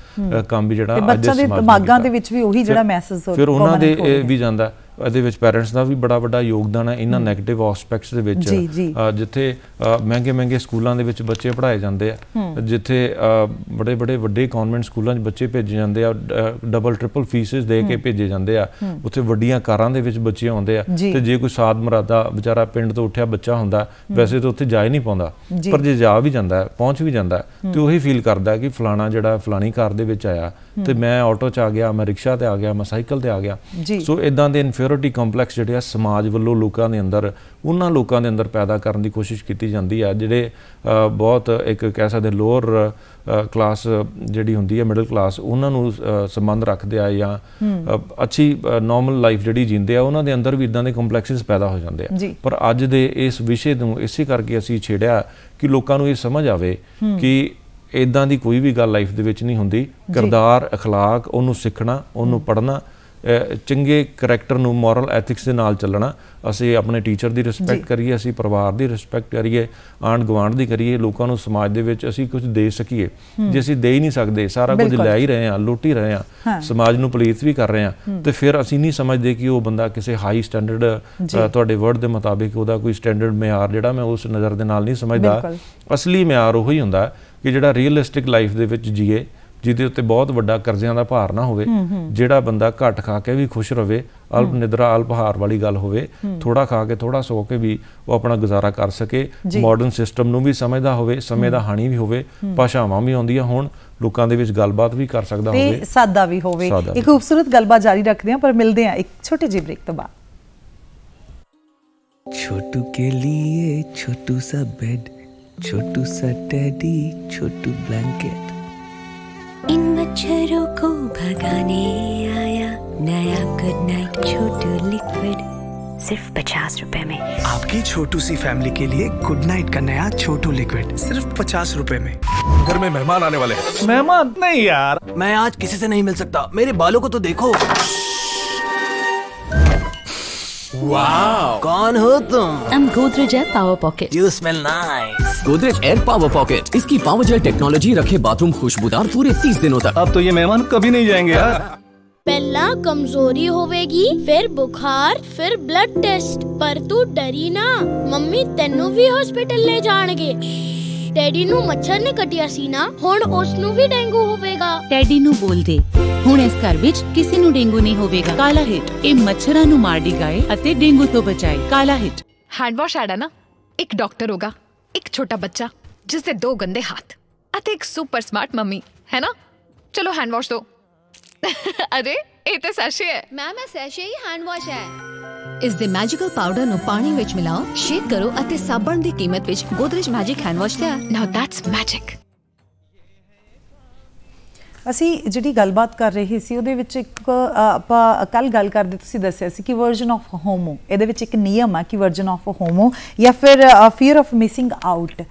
ਕੰਮ ਵੀ ਜਿਹੜਾ ਅੱਜ ਦੇ ਸਮਾਜ ਦੇ ਦਿਮਾਗਾਂ ਦੇ ਵਿੱਚ ਵੀ ਉਹੀ ਜਿਹੜਾ ਮੈਸੇਜ ਫਿਰ ਉਹਨਾਂ ਦੇ ਵੀ ਜਾਂਦਾ ਇਹਦੇ ਵਿੱਚ ਪੇਰੈਂਟਸ ਦਾ ਵੀ ਬੜਾ ਵੱਡਾ ਯੋਗਦਾਨ ਹੈ ਇਹਨਾਂ 네ਗੇਟਿਵ ਆਸਪੈਕਟਸ ਦੇ ਵਿੱਚ ਜਿੱਥੇ ਮਹਿੰਗੇ ਮਹਿੰਗੇ ਸਕੂਲਾਂ ਦੇ ਵਿੱਚ ਬੱਚੇ ਪੜ੍ਹਾਏ ਜਾਂਦੇ ਆ ਜਿੱਥੇ ਬੜੇ ਬੜੇ ਵੱਡੇ ਕਨਵੈਂਟ ਸਕੂਲਾਂ 'ਚ ਬੱਚੇ ਭੇਜੇ ਜਾਂਦੇ ਆ ਡਬਲ ਟ੍ਰਿਪਲ ਫੀਸਸ ਦੇ ਕੇ ਭੇਜੇ ਜਾਂਦੇ ਆ ਉੱਥੇ ਵੱਡੀਆਂ ਕਾਰਾਂ ਦੇ ਵਿੱਚ ਬੱਚੇ ਆਉਂਦੇ ਆ ਤੇ ਜੇ ਕੋਈ ਸਾਧ ਮਰਾਦਾ ਵਿਚਾਰਾ ਪਿੰਡ ਤੋਂ ਉੱਠਿਆ ਬੱਚਾ ਹੁੰਦਾ ਵੈਸੇ ਤਾਂ ਉੱਥੇ ਜਾ ਹੀ ਨਹੀਂ ਪਾਉਂਦਾ ਪਰ ਜੇ ਜਾ ਵੀ ਜਾਂਦਾ ਪਹੁੰਚ ਵੀ ਜਾਂਦਾ ਤੇ ਉਹੀ ਫੀਲ ਕਰਦਾ ਕਿ ਫਲਾਣਾ ਜਿਹੜਾ ਫਲਾਣੀ ਕਾਰ ਦੇ ਵਿੱਚ ਆਇਆ ਤੇ ਮੈਂ ਆਟੋ 'ਚ ਆ ਗਿਆ ਮੈਂ ਰਿਕਸ਼ਾ ਤੇ ਆ ਗਿਆ ਮੈਂ ਸਾਈਕਲ ਤੇ ਆ ਗਿਆ ਸੋ ਇਦਾਂ ਦੇ ਇਨਫੀਰੀਓਰਿਟੀ ਕੰਪਲੈਕਸ ਜਿਹੜੇ ਆ ਸਮਾਜ ਵੱਲੋਂ ਲੋਕਾਂ ਦੇ ਅੰਦਰ ਉਹਨਾਂ ਲੋਕਾਂ ਦੇ ਅੰਦਰ ਪੈਦਾ ਕਰਨ ਦੀ ਕੋਸ਼ਿਸ਼ ਕੀਤੀ ਜਾਂਦੀ ਆ ਜਿਹੜੇ ਬਹੁਤ ਇੱਕ ਕਹਿ ਸਕਦੇ ਲੋਅਰ ਕਲਾਸ ਜਿਹੜੀ ਹੁੰਦੀ ਹੈ ਮਿਡਲ ਕਲਾਸ ਉਹਨਾਂ ਨੂੰ ਸੰਬੰਧ ਰੱਖਦੇ ਆ ਜਾਂ ਅੱਛੀ ਨਾਰਮਲ ਲਾਈਫ ਜਿਹੜੀ ਜਿੰਦੇ ਆ ਉਹਨਾਂ ਦੇ ਅੰਦਰ ਵੀ ਇਦਾਂ ਦੇ ਕੰਪਲੈਕਸਸ ਪੈਦਾ ਹੋ ਜਾਂਦੇ ਆ ਪਰ ਅੱਜ ਦੇ ਇਸ ਵਿਸ਼ੇ ਨੂੰ ਇਸੇ ਕਰਕੇ ਅਸੀਂ ਛੇੜਿਆ ਕਿ ਲੋਕਾਂ ਨੂੰ ਇਹ ਸਮਝ ਆਵੇ ਕਿ ਇਦਾਂ ਦੀ ਕੋਈ ਵੀ ਗੱਲ ਲਾਈਫ ਦੇ ਵਿੱਚ ਨਹੀਂ ਹੁੰਦੀ ਕਿਰਦਾਰ اخلاق ਉਹਨੂੰ ਸਿੱਖਣਾ ਉਹਨੂੰ ਪੜ੍ਹਨਾ ਚੰਗੇ ਕੈਰੈਕਟਰ ਨੂੰ ਮੋਰਲ ਐਥਿਕਸ ਦੇ ਨਾਲ ਚੱਲਣਾ ਅਸੀਂ ਆਪਣੇ ਟੀਚਰ ਦੀ ਰਿਸਪੈਕਟ ਕਰੀਏ ਅਸੀਂ ਪਰਿਵਾਰ ਦੀ ਰਿਸਪੈਕਟ ਕਰੀਏ ਆਂਡ ਗਵਾਂਡ ਦੀ ਕਰੀਏ ਲੋਕਾਂ ਨੂੰ ਸਮਾਜ ਦੇ ਵਿੱਚ ਅਸੀਂ ਕੁਝ ਦੇ ਸਕੀਏ ਜੇ ਅਸੀਂ ਦੇ ਹੀ ਨਹੀਂ ਸਕਦੇ ਸਾਰਾ ਕੁਝ ਲੈ ਹੀ ਰਹੇ ਹਾਂ ਲੁੱਟ ਹੀ ਰਹੇ ਹਾਂ ਸਮਾਜ ਨੂੰ ਪਲੀਸ ਵੀ ਕਰ ਰਹੇ ਹਾਂ ਤੇ ਫਿਰ ਅਸੀਂ ਨਹੀਂ ਸਮਝਦੇ ਕਿ ਉਹ ਬੰਦਾ ਕਿਸੇ ਹਾਈ ਸਟੈਂਡਰਡ ਤੁਹਾਡੇ ਵਰਡ ਦੇ ਮੁਤਾਬਿਕ ਉਹਦਾ ਕੋਈ ਸਟੈਂਡਰਡ ਮਿਆਰ ਜਿਹੜਾ ਮੈਂ ਉਸ ਨਜ਼ਰ ਦੇ ਨਾਲ ਨਹੀਂ ਸਮਝਦਾ ਅਸਲੀ ਮਿਆਰ ਉਹ ਹੀ ਹੁੰਦਾ ਕਿ ਜਿਹੜਾ ਰੀਅਲਿਸਟਿਕ ਲਾਈਫ ਦੇ ਵਿੱਚ ਜੀਏ ਜਿਹਦੇ ਉੱਤੇ ਬਹੁਤ ਵੱਡਾ ਕਰਜ਼ਿਆਂ ਦਾ ਭਾਰ ਨਾ ਹੋਵੇ ਜਿਹੜਾ ਬੰਦਾ ਘੱਟ ਖਾ ਕੇ ਵੀ ਖੁਸ਼ ਰਵੇ ਅਲਪ ਨਿਦਰਾ ਅਲਪ ਹਾਰ ਵਾਲੀ ਗੱਲ ਹੋਵੇ ਥੋੜਾ ਖਾ ਕੇ ਥੋੜਾ ਸੋ ਕੇ ਵੀ ਉਹ ਆਪਣਾ ਗੁਜ਼ਾਰਾ ਕਰ ਸਕੇ ਮਾਡਰਨ ਸਿਸਟਮ ਨੂੰ ਵੀ ਸਮਝਦਾ ਹੋਵੇ ਸਮੇਂ ਦਾ ਹਾਣੀ ਵੀ ਹੋਵੇ ਭਾਸ਼ਾਵਾਂ ਵੀ ਆਉਂਦੀਆਂ ਹੋਣ ਲੋਕਾਂ ਦੇ ਵਿੱਚ ਗੱਲਬਾਤ ਵੀ ਕਰ ਸਕਦਾ ਹੋਵੇ ਤੇ ਸਾਦਾ ਵੀ ਹੋਵੇ ਇੱਕ ਖੂਬਸੂਰਤ ਗੱਲਬਾਤ ਜਾਰੀ ਰੱਖਦੇ ਹਾਂ ਪਰ ਮਿਲਦੇ ਹਾਂ ਇੱਕ ਛੋਟੇ ਜਿਹੇ ਬ੍ਰੇਕ ਤੋਂ ਬਾਅਦ छोटू के लिए छोटू सा बेड छोटू सा टेडी छोटू ब्लैंकेट मच्छरों को भगाने आया नया गुड नाइट छोटू लिक्विड सिर्फ पचास रुपए में आपकी छोटू सी फैमिली के लिए गुड नाइट का नया छोटू लिक्विड सिर्फ पचास रुपए में घर में मेहमान आने वाले हैं मेहमान नहीं यार मैं आज किसी से नहीं मिल सकता मेरे बालों को तो देखो Wow! कौन हो तुम I'm Godrej aer power pocket you smell nice Godrej aer power pocket इसकी पावर जेल टेक्नोलॉजी रखे बाथरूम खुशबूदार पूरे तीस दिनों तक अब तो ये मेहमान कभी नहीं जाएंगे यार हाँ। पहला कमजोरी होवेगी फिर बुखार फिर ब्लड टेस्ट पर तू डरी ना मम्मी तेनू भी हॉस्पिटल ले जाएंगे ਡੈਡੀ ਨੂੰ ਮੱਛਰ ਨੇ ਕੱਟਿਆ ਸੀ ਨਾ ਹੁਣ ਉਸ ਨੂੰ ਵੀ ਡੇਂਗੂ ਹੋਵੇਗਾ ਡੈਡੀ ਨੂੰ ਬੋਲ ਦੇ ਹੁਣ ਇਸ ਘਰ ਵਿੱਚ ਕਿਸੇ ਨੂੰ ਡੇਂਗੂ ਨਹੀਂ ਹੋਵੇਗਾ ਕਾਲਾ ਹਿੱਟ ਇਹ ਮੱਛਰਾਂ ਨੂੰ ਮਾਰ ਡਿਗਾਏ ਅਤੇ ਡੇਂਗੂ ਤੋਂ ਬਚਾਏ ਕਾਲਾ ਹਿੱਟ ਹੈਂਡ ਵਾਸ਼ ਆੜਾ ਨਾ ਇੱਕ ਡਾਕਟਰ ਹੋਗਾ ਇੱਕ ਛੋਟਾ ਬੱਚਾ ਜਿਸ ਦੇ ਦੋ ਗੰਦੇ ਹੱਥ ਅਤੇ ਇੱਕ ਸੁਪਰ ਸਮਾਰਟ ਮੰਮੀ ਹੈ ਨਾ ਚਲੋ ਹੈਂਡ ਵਾਸ਼ ਦੋ [laughs] ਅਰੇ ਇਹ ਤਾਂ ਸੈਸ਼ੇ ਹੈ ਮੈਮ ਇਹ ਸੈਸ਼ੇ ਹੀ ਹੈਂਡ ਵਾਸ਼ ਹੈ ਇਸ ਦੇ ਮੈਜੀਕਲ ਪਾਊਡਰ ਨੂੰ ਪਾਣੀ ਵਿੱਚ ਮਿਲਾਓ ਸ਼ੇਕ ਕਰੋ ਅਤੇ ਸਾਬਣ ਦੀ ਕੀਮਤ ਵਿੱਚ ਗੋਦਰੇਜ ਮੈਜਿਕ ਹੈਂਡ ਵਾਸ਼ ਤਿਆਰ ਨਾਓ ਦੈਟਸ ਮੈਜਿਕ ਅਸੀਂ ਜਿਹੜੀ ਗੱਲਬਾਤ ਕਰ ਰਹੇ ਸੀ ਉਹਦੇ ਵਿੱਚ ਇੱਕ ਆਪਾਂ ਕੱਲ ਗੱਲ ਕਰਦੇ ਤੁਸੀਂ ਦੱਸਿਆ ਸੀ ਕਿ ਵਰਜਨ ਆਫ ਹੋਮੋ ਇਹਦੇ ਵਿੱਚ ਇੱਕ ਨਿਯਮ ਆ ਕਿ ਵਰਜਨ ਆਫ ਹੋਮੋ ਜਾਂ ਫਿਰ ਫੀਅਰ ਆਫ ਮਿਸਿੰਗ ਆਊਟ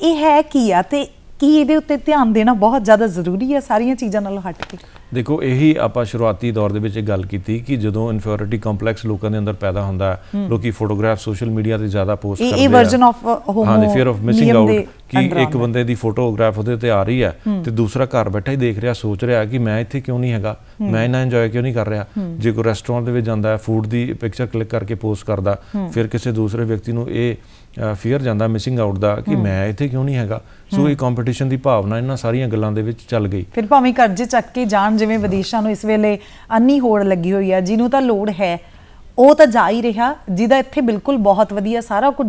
ਇਹ ਹੈ ਕੀ ਆ ਤੇ ਕੀ ਇਹਦੇ ਉੱਤੇ ਧਿਆਨ ਦੇਣਾ ਬਹੁਤ ਜ਼ਿਆਦਾ ਜ਼ਰੂਰੀ ਹੈ ਸਾਰੀਆਂ ਚੀਜ਼ਾਂ ਨਾਲੋਂ ਹਟ ਕੇ ਦੇਖੋ ਇਹੀ ਆਪਾਂ ਸ਼ੁਰੂਆਤੀ ਦੌਰ ਦੇ ਵਿੱਚ ਗੱਲ ਕੀਤੀ ਕਿ ਜਦੋਂ ਇਨਫੀਰੀਓਰਿਟੀ ਕੰਪਲੈਕਸ ਲੋਕਾਂ ਦੇ ਅੰਦਰ ਪੈਦਾ ਹੁੰਦਾ ਲੋਕੀ ਫੋਟੋਗ੍ਰਾਫ ਸੋਸ਼ਲ ਮੀਡੀਆ ਤੇ ਜ਼ਿਆਦਾ ਪੋਸਟ ਕਰਦੇ ਆ ਇਹ ਵਰਜ਼ਨ ਆਫ ਹੋਮੋ ਹਾਂ ਦੀ ਫੀਅਰ ਆਫ ਮਿਸਿੰਗ ਆਊਟ ਕਿ ਇੱਕ ਬੰਦੇ ਦੀ ਫੋਟੋਗ੍ਰਾਫ ਉਹਦੇ ਤੇ ਆ ਰਹੀ ਹੈ ਤੇ ਦੂਸਰਾ ਘਰ ਬੈਠਾ ਹੀ ਦੇਖ ਰਿਹਾ ਸੋਚ ਰਿਹਾ ਕਿ ਮੈਂ ਇੱਥੇ ਕਿਉਂ ਨਹੀਂ ਹੈਗਾ ਮੈਂ ਇਹਨਾਂ ਇੰਜੋਏ ਕਿਉਂ ਨਹੀਂ ਕਰ ਰਿਹਾ ਜੇ ਕੋਈ ਰੈਸਟੋਰੈਂਟ ਦੇ ਵਿੱਚ ਜਾਂਦਾ ਹੈ ਫੂਡ ਦੀ ਪਿਕਚਰ ਕਲਿੱਕ ਕਰਕੇ ਪੋਸਟ ਕਰਦਾ ਫਿਰ ਕਿਸੇ ਦੂਸਰੇ ਵਿਅਕਤੀ ਨੂੰ ਇਹ ਫੀਅਰ ਜਾਂਦਾ ਮਿਸਿੰਗ ਆਊਟ ਦਾ ਕਿ ਮੈਂ ਇੱਥੇ ਕਿਉਂ ਨਹੀਂ ਹੈਗਾ ਸੋ ਇਹ ਕੰਪੀਟੀਸ਼ਨ ਦੀ ਭਾਵਨਾ ਇਹਨਾਂ ਸਾਰੀਆਂ ਗੱਲਾਂ ਦੇ ਵਿੱਚ ਚੱਲ ਗਈ ਫਿਰ ਭਾਵੇਂ ਕਰਜ਼ੇ ਚੱਕ ਕੇ ਜਾਣ ਜਿਵੇਂ ਵਿਦੇਸ਼ਾਂ ਨੂੰ ਇਸ ਵੇਲੇ ਅੰਨੀ ਹੋੜ ਲੱਗੀ ਹੋਈ ਆ ਜਿਹਨੂੰ ਤਾਂ ਲੋੜ ਹੈ ਉਹ ਤਾਂ ਜਾ ਹੀ ਰਿਹਾ ਜਿਹਦਾ ਇੱਥੇ ਬਿਲਕੁਲ ਬਹੁਤ ਵਧੀਆ ਸਾਰਾ ਕੁਝ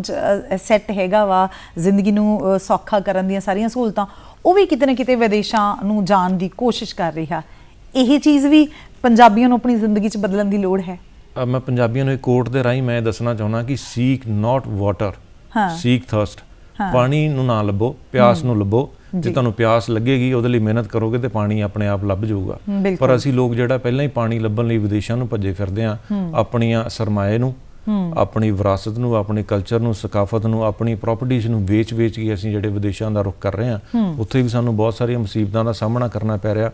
ਸੈੱਟ ਹੈਗਾ ਵਾ ਜ਼ਿੰਦਗੀ ਨੂੰ ਸੌਖਾ ਕਰਨ ਦੀਆਂ ਸਾਰੀਆਂ ਸਹੂਲਤਾਂ ਉਹ ਵੀ ਕਿਤੇ ਨਾ ਕਿਤੇ ਵਿਦੇਸ਼ਾਂ ਨੂੰ ਜਾਣ ਦੀ ਕੋਸ਼ਿਸ਼ ਕਰ ਰਿਹਾ ਇਹ ਚੀਜ਼ ਵੀ ਪੰਜਾਬੀਆਂ ਨੂੰ ਆਪਣੀ ਜ਼ਿੰਦਗੀ 'ਚ ਬਦਲਣ ਦੀ ਲੋੜ ਹੈ ਮੈਂ ਪੰਜਾਬੀਆਂ ਨੂੰ ਇੱਕ ਕੋਟ ਦੇ ਰਾਈ ਮੈਂ ਦੱਸਣਾ ਚਾਹੁੰਦਾ ਕਿ seek not water seek thirst ਪਾਣੀ ਨੂੰ ਨਾ ਲੱਭੋ ਪਿਆਸ ਨੂੰ ਲੱਭੋ ਜੇ ਤੁਹਾਨੂੰ ਪਿਆਸ ਲੱਗੇਗੀ ਉਹਦੇ ਲਈ ਮਿਹਨਤ ਕਰੋਗੇ ਤੇ ਪਾਣੀ ਆਪਣੇ ਆਪ ਲੱਭ ਜਾਊਗਾ ਪਰ ਅਸੀਂ ਲੋਕ ਜਿਹੜਾ ਪਹਿਲਾਂ ਹੀ ਪਾਣੀ ਲੱਭਣ ਲਈ ਵਿਦੇਸ਼ਾਂ ਨੂੰ ਭੱਜੇ ਫਿਰਦੇ ਆ ਆਪਣੀਆਂ ਸਰਮਾਏ ਨੂੰ ਆਪਣੀ ਵਿਰਾਸਤ ਨੂੰ ਆਪਣੇ ਕਲਚਰ ਨੂੰ ਸਕਾਫਤ ਨੂੰ ਆਪਣੀ ਪ੍ਰਾਪਰਟੀਆਂ ਨੂੰ ਵੇਚ-ਵੇਚ ਕੇ ਅਸੀਂ ਜਿਹੜੇ ਵਿਦੇਸ਼ਾਂ ਦਾ ਰੁਖ ਕਰ ਰਹੇ ਹਾਂ ਉੱਥੇ ਵੀ ਸਾਨੂੰ ਬਹੁਤ ਸਾਰੀਆਂ ਮੁਸੀਬਤਾਂ ਦਾ ਸਾਹਮਣਾ ਕਰਨਾ ਪੈ ਰਿਹਾ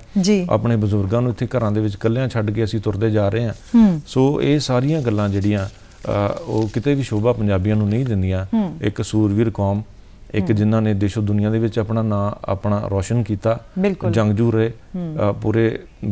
ਆਪਣੇ ਬਜ਼ੁਰਗਾਂ ਨੂੰ ਇੱਥੇ ਘਰਾਂ ਦੇ ਵਿੱਚ ਇਕੱਲਿਆਂ ਛੱਡ ਕੇ ਅਸੀਂ ਤੁਰਦੇ ਜਾ ਰਹੇ ਹਾਂ ਸੋ ਇਹ ਸਾਰੀਆਂ ਗੱਲਾਂ ਜਿਹੜੀਆਂ ਉਹ ਕਿਤੇ ਵੀ ਸ਼ੋਭਾ ਪੰਜਾਬੀਆਂ ਨੂੰ ਨਹੀਂ ਦਿੰਦੀਆਂ ਇੱਕ ਸੂਰਵੀਰ ਕੌਮ ਇੱਕ ਜਿਨ੍ਹਾਂ ਨੇ ਦੇਸ਼ੋ ਦੁਨੀਆ ਦੇ ਵਿੱਚ ਆਪਣਾ ਨਾਂ ਆਪਣਾ ਰੋਸ਼ਨ ਕੀਤਾ ਜੰਗਜੂ ਰਹੇ ਪੂਰੇ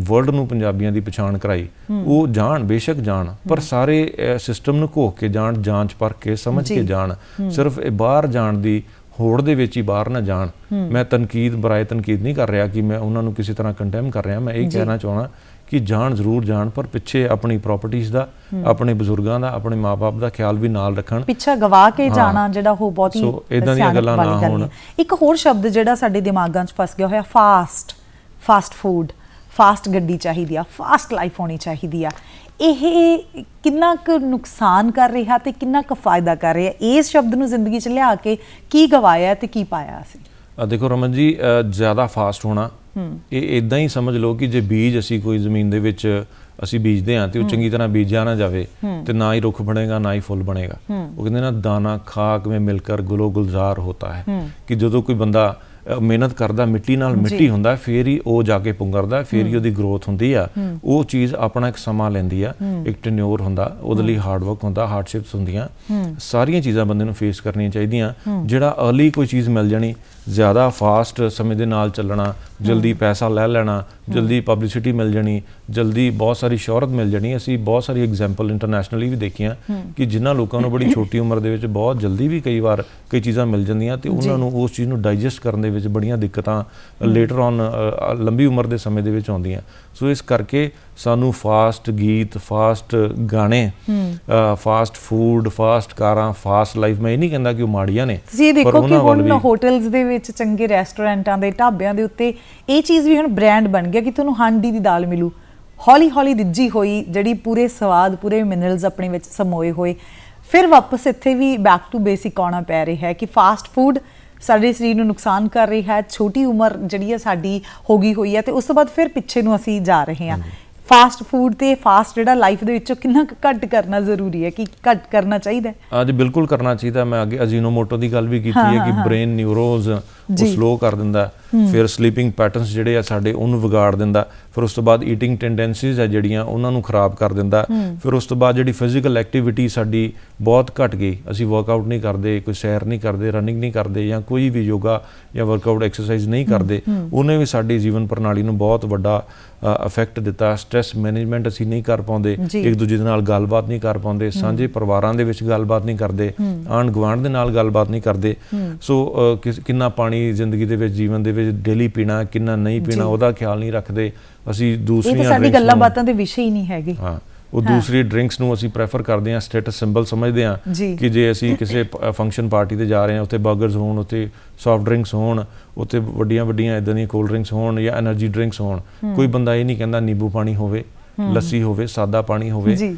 ਵਰਲਡ ਨੂੰ ਪੰਜਾਬੀਆਂ ਦੀ ਪਛਾਣ ਕਰਾਈ ਉਹ ਜਾਣ ਬੇਸ਼ੱਕ ਜਾਣ ਪਰ ਸਾਰੇ ਸਿਸਟਮ ਨੂੰ ਘੋਖ ਕੇ ਜਾਣ ਜਾਂਚ ਪਰ ਕੇ ਸਮਝ ਕੇ ਜਾਣ ਸਿਰਫ ਇਹ ਬਾਹਰ ਜਾਣ ਦੀ ਹੋੜ ਦੇ ਵਿੱਚ ਹੀ ਬਾਹਰ ਨਾ ਜਾਣ ਮੈਂ ਤਨਕੀਦ ਬਰਾਏ ਤਨਕੀਦ ਨਹੀਂ ਕਰ ਰਿਹਾ ਕਿ ਮੈਂ ਉਹਨਾਂ ਨੂੰ ਕਿਸੇ ਤਰ੍ਹਾਂ ਕੰਡੈਮ ਕਰ ਰਿਹਾ ਮੈਂ ਇਹ ਕਹਿਣਾ ਚਾਹਣਾ ਕਿ ਜਾਣ ਜ਼ਰੂਰ ਜਾਣ ਪਰ ਪਿੱਛੇ ਆਪਣੀ ਪ੍ਰਾਪਰਟੀਆਂ ਦਾ ਆਪਣੇ ਬਜ਼ੁਰਗਾਂ ਦਾ ਆਪਣੇ ਮਾਪੇ ਦਾ ਖਿਆਲ ਵੀ ਨਾਲ ਰੱਖਣ ਪਿੱਛਾ ਗਵਾ ਕੇ ਜਾਣਾ ਜਿਹੜਾ ਉਹ ਬਹੁਤ ਹੀ ਸੋ ਇਦਾਂ ਦੀਆਂ ਗੱਲਾਂ ਨਾ ਹੋਣ ਇੱਕ ਹੋਰ ਸ਼ਬਦ ਜਿਹੜਾ ਸਾਡੇ ਦਿਮਾਗਾਂ 'ਚ ਫਸ ਗਿਆ ਹੋਇਆ ਫਾਸਟ ਫਾਸਟ ਫੂਡ ਫਾਸਟ ਗੱਡੀ ਚਾਹੀਦੀ ਆ ਫਾਸਟ ਲਾਈਫ ਹੋਣੀ ਚਾਹੀਦੀ ਆ ਇਹ ਕਿੰਨਾ ਕੁ ਨੁਕਸਾਨ ਕਰ ਰਿਹਾ ਤੇ ਕਿੰਨਾ ਕੁ ਫਾਇਦਾ ਕਰ ਰਿਹਾ ਇਸ ਸ਼ਬਦ ਨੂੰ ਜ਼ਿੰਦਗੀ 'ਚ ਲਿਆ ਕੇ ਕੀ ਗਵਾਇਆ ਤੇ ਕੀ ਪਾਇਆ ਸੀ ਦੇਖੋ ਰਮਨ ਜੀ ਜ਼ਿਆਦਾ ਫਾਸਟ ਹੋਣਾ ਇਹ ਇਦਾਂ ਹੀ ਸਮਝ ਲਓ ਕਿ ਜੇ ਬੀਜ ਅਸੀਂ ਕੋਈ ਜ਼ਮੀਨ ਦੇ ਵਿੱਚ ਅਸੀਂ ਬੀਜਦੇ ਹਾਂ ਤੇ ਉਹ ਚੰਗੀ ਤਰ੍ਹਾਂ ਬੀਜਿਆ ਨਾ ਜਾਵੇ ਤੇ ਨਾ ਹੀ ਰੁੱਖ ਬਣੇਗਾ ਨਾ ਹੀ ਫੁੱਲ ਬਣੇਗਾ ਉਹ ਕਹਿੰਦੇ ਨਾ ਦਾਣਾ ਖਾਕ ਮੇ ਮਿਲਕਰ ਗੁਲੋ ਗੁਲਜ਼ਾਰ ਹੁੰਦਾ ਹੈ ਕਿ ਜਦੋਂ ਕੋਈ ਬੰਦਾ ਮਿਹਨਤ ਕਰਦਾ ਮਿੱਟੀ ਨਾਲ ਮਿੱਟੀ ਹੁੰਦਾ ਫੇਰ ਹੀ ਉਹ ਜਾ ਕੇ ਪੁੰਗਰਦਾ ਫੇਰ ਹੀ ਉਹਦੀ ਗਰੋਥ ਹੁੰਦੀ ਆ ਉਹ ਚੀਜ਼ ਆਪਣਾ ਇੱਕ ਸਮਾਂ ਲੈਂਦੀ ਆ ਇੱਕ ਟੈਨਿਓਰ ਹੁੰਦਾ ਉਹਦੇ ਲਈ ਹਾਰਡ ਵਰਕ ਹੁੰਦਾ ਹਾਰਡਸ਼ਿਪਸ ਹੁੰਦੀਆਂ ਸਾਰੀਆਂ ਚੀਜ਼ਾਂ ਬੰਦੇ ਨੂੰ ਫੇਸ ਕਰਨੀਆਂ ਚਾਹੀਦੀਆਂ ਜਿਹੜਾ ਅਰਲੀ ਕੋਈ ਚੀਜ਼ ਮਿਲ ਜਾਣੀ ਜ਼ਿਆਦਾ ਫਾਸਟ ਸਮੇਂ ਦੇ ਨਾਲ ਚੱਲਣਾ ਜਲਦੀ ਪੈਸਾ ਲੈ ਲੈਣਾ ਜਲਦੀ ਪਬਲਿਸਿਟੀ ਮਿਲ ਜਣੀ ਜਲਦੀ ਬਹੁਤ ਸਾਰੀ ਸ਼ੋਹਰਤ ਮਿਲ ਜਣੀ ਅਸੀਂ ਬਹੁਤ ਸਾਰੀ ਐਗਜ਼ਾਮਪਲ ਇੰਟਰਨੈਸ਼ਨਲੀ ਵੀ ਦੇਖੀਆਂ ਕਿ ਜਿਨ੍ਹਾਂ ਲੋਕਾਂ ਨੂੰ ਬੜੀ ਛੋਟੀ ਉਮਰ ਦੇ ਵਿੱਚ ਬਹੁਤ ਜਲਦੀ ਵੀ ਕਈ ਵਾਰ ਕਈ ਚੀਜ਼ਾਂ ਮਿਲ ਜਾਂਦੀਆਂ ਤੇ ਉਹਨਾਂ ਨੂੰ ਉਸ ਚੀਜ਼ ਨੂੰ ਡਾਈਜੈਸਟ ਕਰਨ ਦੇ ਵਿੱਚ ਬੜੀਆਂ ਦਿੱਕਤਾਂ ਲੇਟਰ ਔਨ ਲੰਬੀ ਉਮਰ ਦੇ ਸਮੇਂ ਦੇ ਵਿੱਚ ਆਉਂਦੀਆਂ ਸੋ ਇਸ ਕਰਕੇ ਸਾਨੂੰ ਫਾਸਟ ਗੀਤ ਫਾਸਟ ਗਾਣੇ ਫਾਸਟ ਫੂਡ ਫਾਸਟ ਕਾਰਾਂ ਫਾਸਟ ਲਾਈਫ ਮੈਂ ਇਹ ਨਹੀਂ ਕਹਿੰਦਾ ਕਿ ਉਹ ਮਾੜੀਆਂ ਨੇ ਤੁਸੀਂ ਦੇਖੋ ਕਿ ਹੁਣ ਹੋਟਲਸ ਦੇ ਵਿੱਚ ਚੰਗੇ ਰੈਸਟੋਰੈਂਟਾਂ ਦੇ ਢਾਬਿਆਂ ਦੇ ਉੱਤੇ ਇਹ ਚੀਜ਼ ਵੀ ਹੁਣ ਬ੍ਰਾਂਡ ਬਣ ਗਿਆ ਕਿ ਤੁਹਾਨੂੰ ਹਾਂਡੀ ਦੀ ਦਾਲ ਮਿਲੂ ਹੌਲੀ ਹੌਲੀ ਦਿੱਜੀ ਹੋਈ ਜਿਹੜੀ ਪੂਰੇ ਸਵਾਦ ਪੂਰੇ ਮਿਨਰਲਸ ਆਪਣੇ ਵਿੱਚ ਸਮੋਏ ਹੋਏ ਫਿਰ ਵਾਪਸ ਇੱਥੇ ਵੀ ਬੈਕ ਟੂ ਬੇਸਿਕ ਆਉਣਾ ਪੈ ਰਿਹਾ ਹੈ ਕਿ ਫਾਸਟ ਫੂਡ ਸਾਡੇ ਸਰੀਰ ਨੂੰ ਨੁਕਸਾਨ ਕਰ ਰਹੀ ਹੈ ਛੋਟੀ ਉਮਰ ਜਿਹੜੀ ਹੈ ਸਾਡੀ ਹੋ ਗਈ ਹੋਈ ਹੈ ਤੇ ਉਸ ਤੋਂ ਬਾਅਦ ਫਿਰ ਪਿੱਛੇ ਨੂੰ ਅਸੀਂ ਜਾ ਰਹੇ ਹਾਂ ਫਾਸਟ ਫੂਡ ਤੇ ਫਾਸਟ ਜਿਹੜਾ ਲਾਈਫ ਦੇ ਵਿੱਚੋਂ ਕਿੰਨਾ ਘੱਟ ਕਰਨਾ ਜ਼ਰੂਰੀ ਹੈ ਕਿ ਘੱਟ ਕਰਨਾ ਚਾਹੀਦਾ ਅੱਜ ਬਿਲਕੁਲ ਕਰਨਾ ਚਾਹੀਦਾ ਮੈਂ ਅੱਗੇ ਅਜੀਨੋਮੋਟੋ ਦੀ ਗੱਲ ਵੀ ਕੀਤੀ ਹੈ ਕਿ ਬ੍ਰੇਨ ਨਿਊਰੋਜ਼ ਉਹ ਸਲੋ ਕਰ ਦਿੰਦਾ ਫਿਰ ਸਲੀਪਿੰਗ ਪੈਟਰਨਸ ਜਿਹੜੇ ਆ ਸਾਡੇ ਉਹਨੂੰ ਵਿਗਾੜ ਦਿੰਦਾ ਫਿਰ ਉਸ ਤੋਂ ਬਾਅਦ ਈਟਿੰਗ ਟੈਂਡੈਂਸੀਜ਼ ਆ ਜਿਹੜੀਆਂ ਉਹਨਾਂ ਨੂੰ ਖਰਾਬ ਕਰ ਦਿੰਦਾ ਫਿਰ ਉਸ ਤੋਂ ਬਾਅਦ ਜਿਹੜੀ ਫਿਜ਼ੀਕਲ ਐਕਟੀਵਿਟੀ ਸਾਡੀ ਬਹੁਤ ਘਟ ਗਈ ਅਸੀਂ ਵਰਕਆਊਟ ਨਹੀਂ ਕਰਦੇ ਕੋਈ ਸੈਰ ਨਹੀਂ ਕਰਦੇ ਰਨਿੰਗ ਨਹੀਂ ਕਰਦੇ ਜਾਂ ਕੋਈ ਵੀ ਯੋਗਾ ਜਾਂ ਵਰਕਆਊਟ ਐਕਸਰਸਾਈਜ਼ ਨਹੀਂ ਕਰਦੇ ਉਹਨੇ ਵੀ ਸਾਡੀ ਜੀਵਨ ਪ੍ਰਣਾਲੀ ਨੂੰ ਬਹੁਤ ਵੱਡਾ ਇਫੈਕਟ ਦਿੱਤਾ ਸਟ्रेस ਮੈਨੇਜਮੈਂਟ ਅਸੀਂ ਨਹੀਂ ਕਰ ਪਾਉਂਦੇ ਇੱਕ ਦੂਜੇ ਦੇ ਨਾਲ ਗੱਲਬਾਤ ਨਹੀਂ ਕਰ ਪਾਉਂਦੇ ਸਾਂਝੇ ਪਰਿਵਾਰਾਂ ਦੇ ਵਿੱਚ ਗੱਲਬਾਤ ਨਹੀਂ ਕਰਦੇ ਆਣ ਗਵਾਂਡ ਦੇ ਨਾਲ ਗੱਲਬਾਤ ਨਹੀਂ ਕਰਦੇ ਸੋ ਕਿੰਨਾ ਪਾਣੀ ਜ਼ਿੰਦਗੀ ਦੇ ਵਿੱਚ ਜੀਵਨ ਦੇ ਵਿੱਚ ਡੇਲੀ ਪੀਣਾ ਕਿੰਨਾ ਨਹੀਂ ਪੀਣਾ ਉਹਦਾ ਖਿਆਲ ਨਹੀਂ ਰੱਖਦੇ ਅਸੀਂ ਦੂਸਰੀਆਂ ਇਹ ਸਾਡੀ ਗੱਲਾਂ ਬਾਤਾਂ ਦੇ ਵਿਸ਼ੇ ਹੀ ਨਹੀਂ ਹੈਗੇ ਹਾਂ ਉਹ ਦੂਸਰੀ ਡਰਿੰਕਸ ਨੂੰ ਅਸੀਂ ਪ੍ਰੈਫਰ ਕਰਦੇ ਹਾਂ ਸਟੇਟਸ ਸਿੰਬਲ ਸਮਝਦੇ ਹਾਂ ਕਿ ਜੇ ਅਸੀਂ ਕਿਸੇ ਫੰਕਸ਼ਨ [coughs] ਪਾਰਟੀ ਤੇ ਜਾ ਰਹੇ ਹਾਂ ਉੱਥੇ 버ਗਰਸ ਹੋਣ ਉੱਥੇ ਸੌਫਟ ਡਰਿੰਕਸ ਹੋਣ ਉੱਥੇ ਵੱਡੀਆਂ ਵੱਡੀਆਂ ਇਦਾਂ ਦੀਆਂ ਕੋਲਡ ਡਰਿੰਕਸ ਹੋਣ ਜਾਂ એનર્ਜੀ ਡਰਿੰਕਸ ਹੋਣ ਕੋਈ ਬੰਦਾ ਇਹ ਨਹੀਂ ਕਹਿੰਦਾ ਨਿੰਬੂ ਪਾਣੀ ਹੋਵੇ ਲੱਸੀ ਹੋਵੇ ਸਾਦਾ ਪਾਣੀ ਹੋਵੇ ਜੀ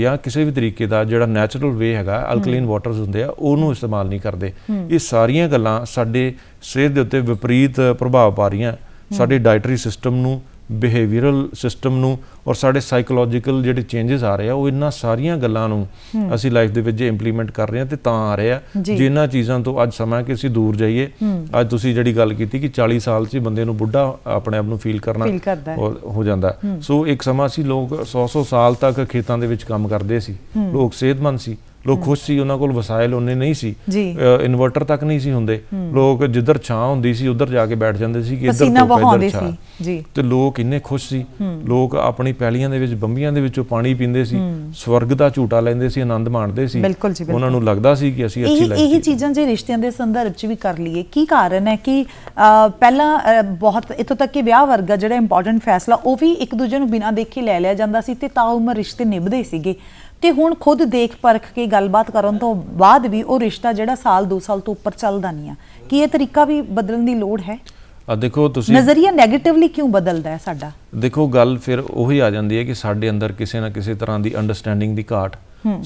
ਜਾਂ ਕਿਸੇ ਵੀ ਤਰੀਕੇ ਦਾ ਜਿਹੜਾ ਨੈਚੁਰਲ ਵੇ ਹੈਗਾ ਅਲਕਲੀਨ ਵਾਟਰਸ ਹੁੰਦੇ ਆ ਉਹਨੂੰ ਇਸਤੇਮਾਲ ਨਹੀਂ ਕਰਦੇ ਇਹ ਸਾਰੀਆਂ ਗੱਲਾਂ ਸਾਡੇ ਸਿਹਤ ਦੇ ਉੱਤੇ ਵਿਪਰੀਤ ਪ੍ਰਭਾਵ ਪਾ ਰਹੀਆਂ ਸਾਡੇ ਡਾਈਟਰੀ ਸਿਸਟਮ ਨੂੰ ਬਿਹੇਵੀਅਰਲ ਸਿਸਟਮ ਨੂੰ ਔਰ ਸਾਡੇ ਸਾਈਕੋਲੋਜੀਕਲ ਜਿਹੜੇ ਚੇਂजेस ਆ ਰਹੇ ਆ ਉਹ ਇੰਨਾ ਸਾਰੀਆਂ ਗੱਲਾਂ ਨੂੰ ਅਸੀਂ ਲਾਈਫ ਦੇ ਵਿੱਚ ਜੇ ਇੰਪਲੀਮੈਂਟ ਕਰ ਰਹੇ ਆ ਤੇ ਤਾਂ ਆ ਰਹੇ ਆ ਜਿਨ੍ਹਾਂ ਚੀਜ਼ਾਂ ਤੋਂ ਅੱਜ ਸਮਾਂ ਕਿ ਅਸੀਂ ਦੂਰ ਜਾਈਏ ਅੱਜ ਤੁਸੀਂ ਜਿਹੜੀ ਗੱਲ ਕੀਤੀ ਕਿ 40 ਸਾਲ 'ਚ ਬੰਦੇ ਨੂੰ ਬੁੱਢਾ ਆਪਣੇ ਆਪ ਨੂੰ ਫੀਲ ਕਰਨਾ ਹੋ ਜਾਂਦਾ ਸੋ ਇੱਕ ਸਮਾਂ ਸੀ ਲੋਕ 100-100 ਸਾਲ ਤੱਕ ਖੇਤਾਂ ਦੇ ਵਿੱਚ ਕੰਮ ਕਰਦੇ ਸੀ ਲੋਕ ਸਿਹਤਮੰਦ ਸੀ ਲੋਕ ਖੁਸ਼ ਸੀ ਉਹਨਾਂ ਕੋਲ ਵਸਾਇਲ ਉਹਨੇ ਨਹੀਂ ਸੀ ਇਨਵਰਟਰ ਤੱਕ ਨਹੀਂ ਸੀ ਹੁੰਦੇ ਲੋਕ ਜਿੱਧਰ ਛਾਂ ਹੁੰਦੀ ਸੀ ਉਧਰ ਜਾ ਕੇ ਬੈਠ ਜਾਂਦੇ ਸੀ ਕਿ ਇੱਧਰ ਤੋਂ ਪੈਦਲ ਛਾਂ ਜੀ ਤੇ ਲੋਕ ਇੰਨੇ ਖੁਸ਼ ਸੀ ਲੋਕ ਆਪਣੀ ਪੈਲੀਆਂ ਦੇ ਵਿੱਚ ਬੰਬੀਆਂ ਦੇ ਵਿੱਚੋਂ ਪਾਣੀ ਪੀਂਦੇ ਸੀ ਸਵਰਗ ਦਾ ਝੂਟਾ ਲੈਂਦੇ ਸੀ ਆਨੰਦ ਮਾਣਦੇ ਸੀ ਉਹਨਾਂ ਨੂੰ ਲੱਗਦਾ ਸੀ ਕਿ ਅਸੀਂ ਅੱਛੀ ਲਾਈਫ ਇਹ ਚੀਜ਼ਾਂ ਜੇ ਰਿਸ਼ਤਿਆਂ ਦੇ ਸੰਦਰਭ 'ਚ ਵੀ ਕਰ ਲਈਏ ਕੀ ਕਾਰਨ ਹੈ ਕਿ ਪਹਿਲਾਂ ਬਹੁਤ ਇਤੋਂ ਤੱਕ ਕਿ ਵਿਆਹ ਵਰਗਾ ਜਿਹੜਾ ਇੰਪੋਰਟੈਂਟ ਫੈਸਲਾ ਉਹ ਵੀ ਇੱਕ ਦੂਜੇ ਨੂੰ ਬਿਨਾਂ ਦੇਖੇ ਲੈ ਲਿਆ ਜਾਂਦਾ ਸੀ ਤੇ ਤਾਂ ਉਮਰ ਰਿਸ਼ਤੇ ਨਿਭਦੇ ਸੀਗੇ ਤੇ ਹੁਣ ਖੁਦ ਦੇਖ ਪਰਖ ਕੇ ਗੱਲਬਾਤ ਕਰਨ ਤੋਂ ਬਾਅਦ ਵੀ ਉਹ ਰਿਸ਼ਤਾ ਜਿਹੜਾ ਸਾਲ 2 ਸਾਲ ਤੋਂ ਉੱਪਰ ਚੱਲਦਾ ਨਹੀਂ ਆ ਕੀ ਇਹ ਤਰੀਕਾ ਵੀ ਬਦਲਣ ਦੀ ਲੋੜ ਹੈ ਆ ਦੇਖੋ ਤੁਸੀਂ ਨਜ਼ਰੀਆ 네ਗੇਟਿਵਲੀ ਕਿਉਂ ਬਦਲਦਾ ਹੈ ਸਾਡਾ ਦੇਖੋ ਗੱਲ ਫਿਰ ਉਹੀ ਆ ਜਾਂਦੀ ਹੈ ਕਿ ਸਾਡੇ ਅੰਦਰ ਕਿਸੇ ਨਾ ਕਿਸੇ ਤਰ੍ਹਾਂ ਦੀ ਅੰਡਰਸਟੈਂਡਿੰਗ ਦੀ ਘਾਟ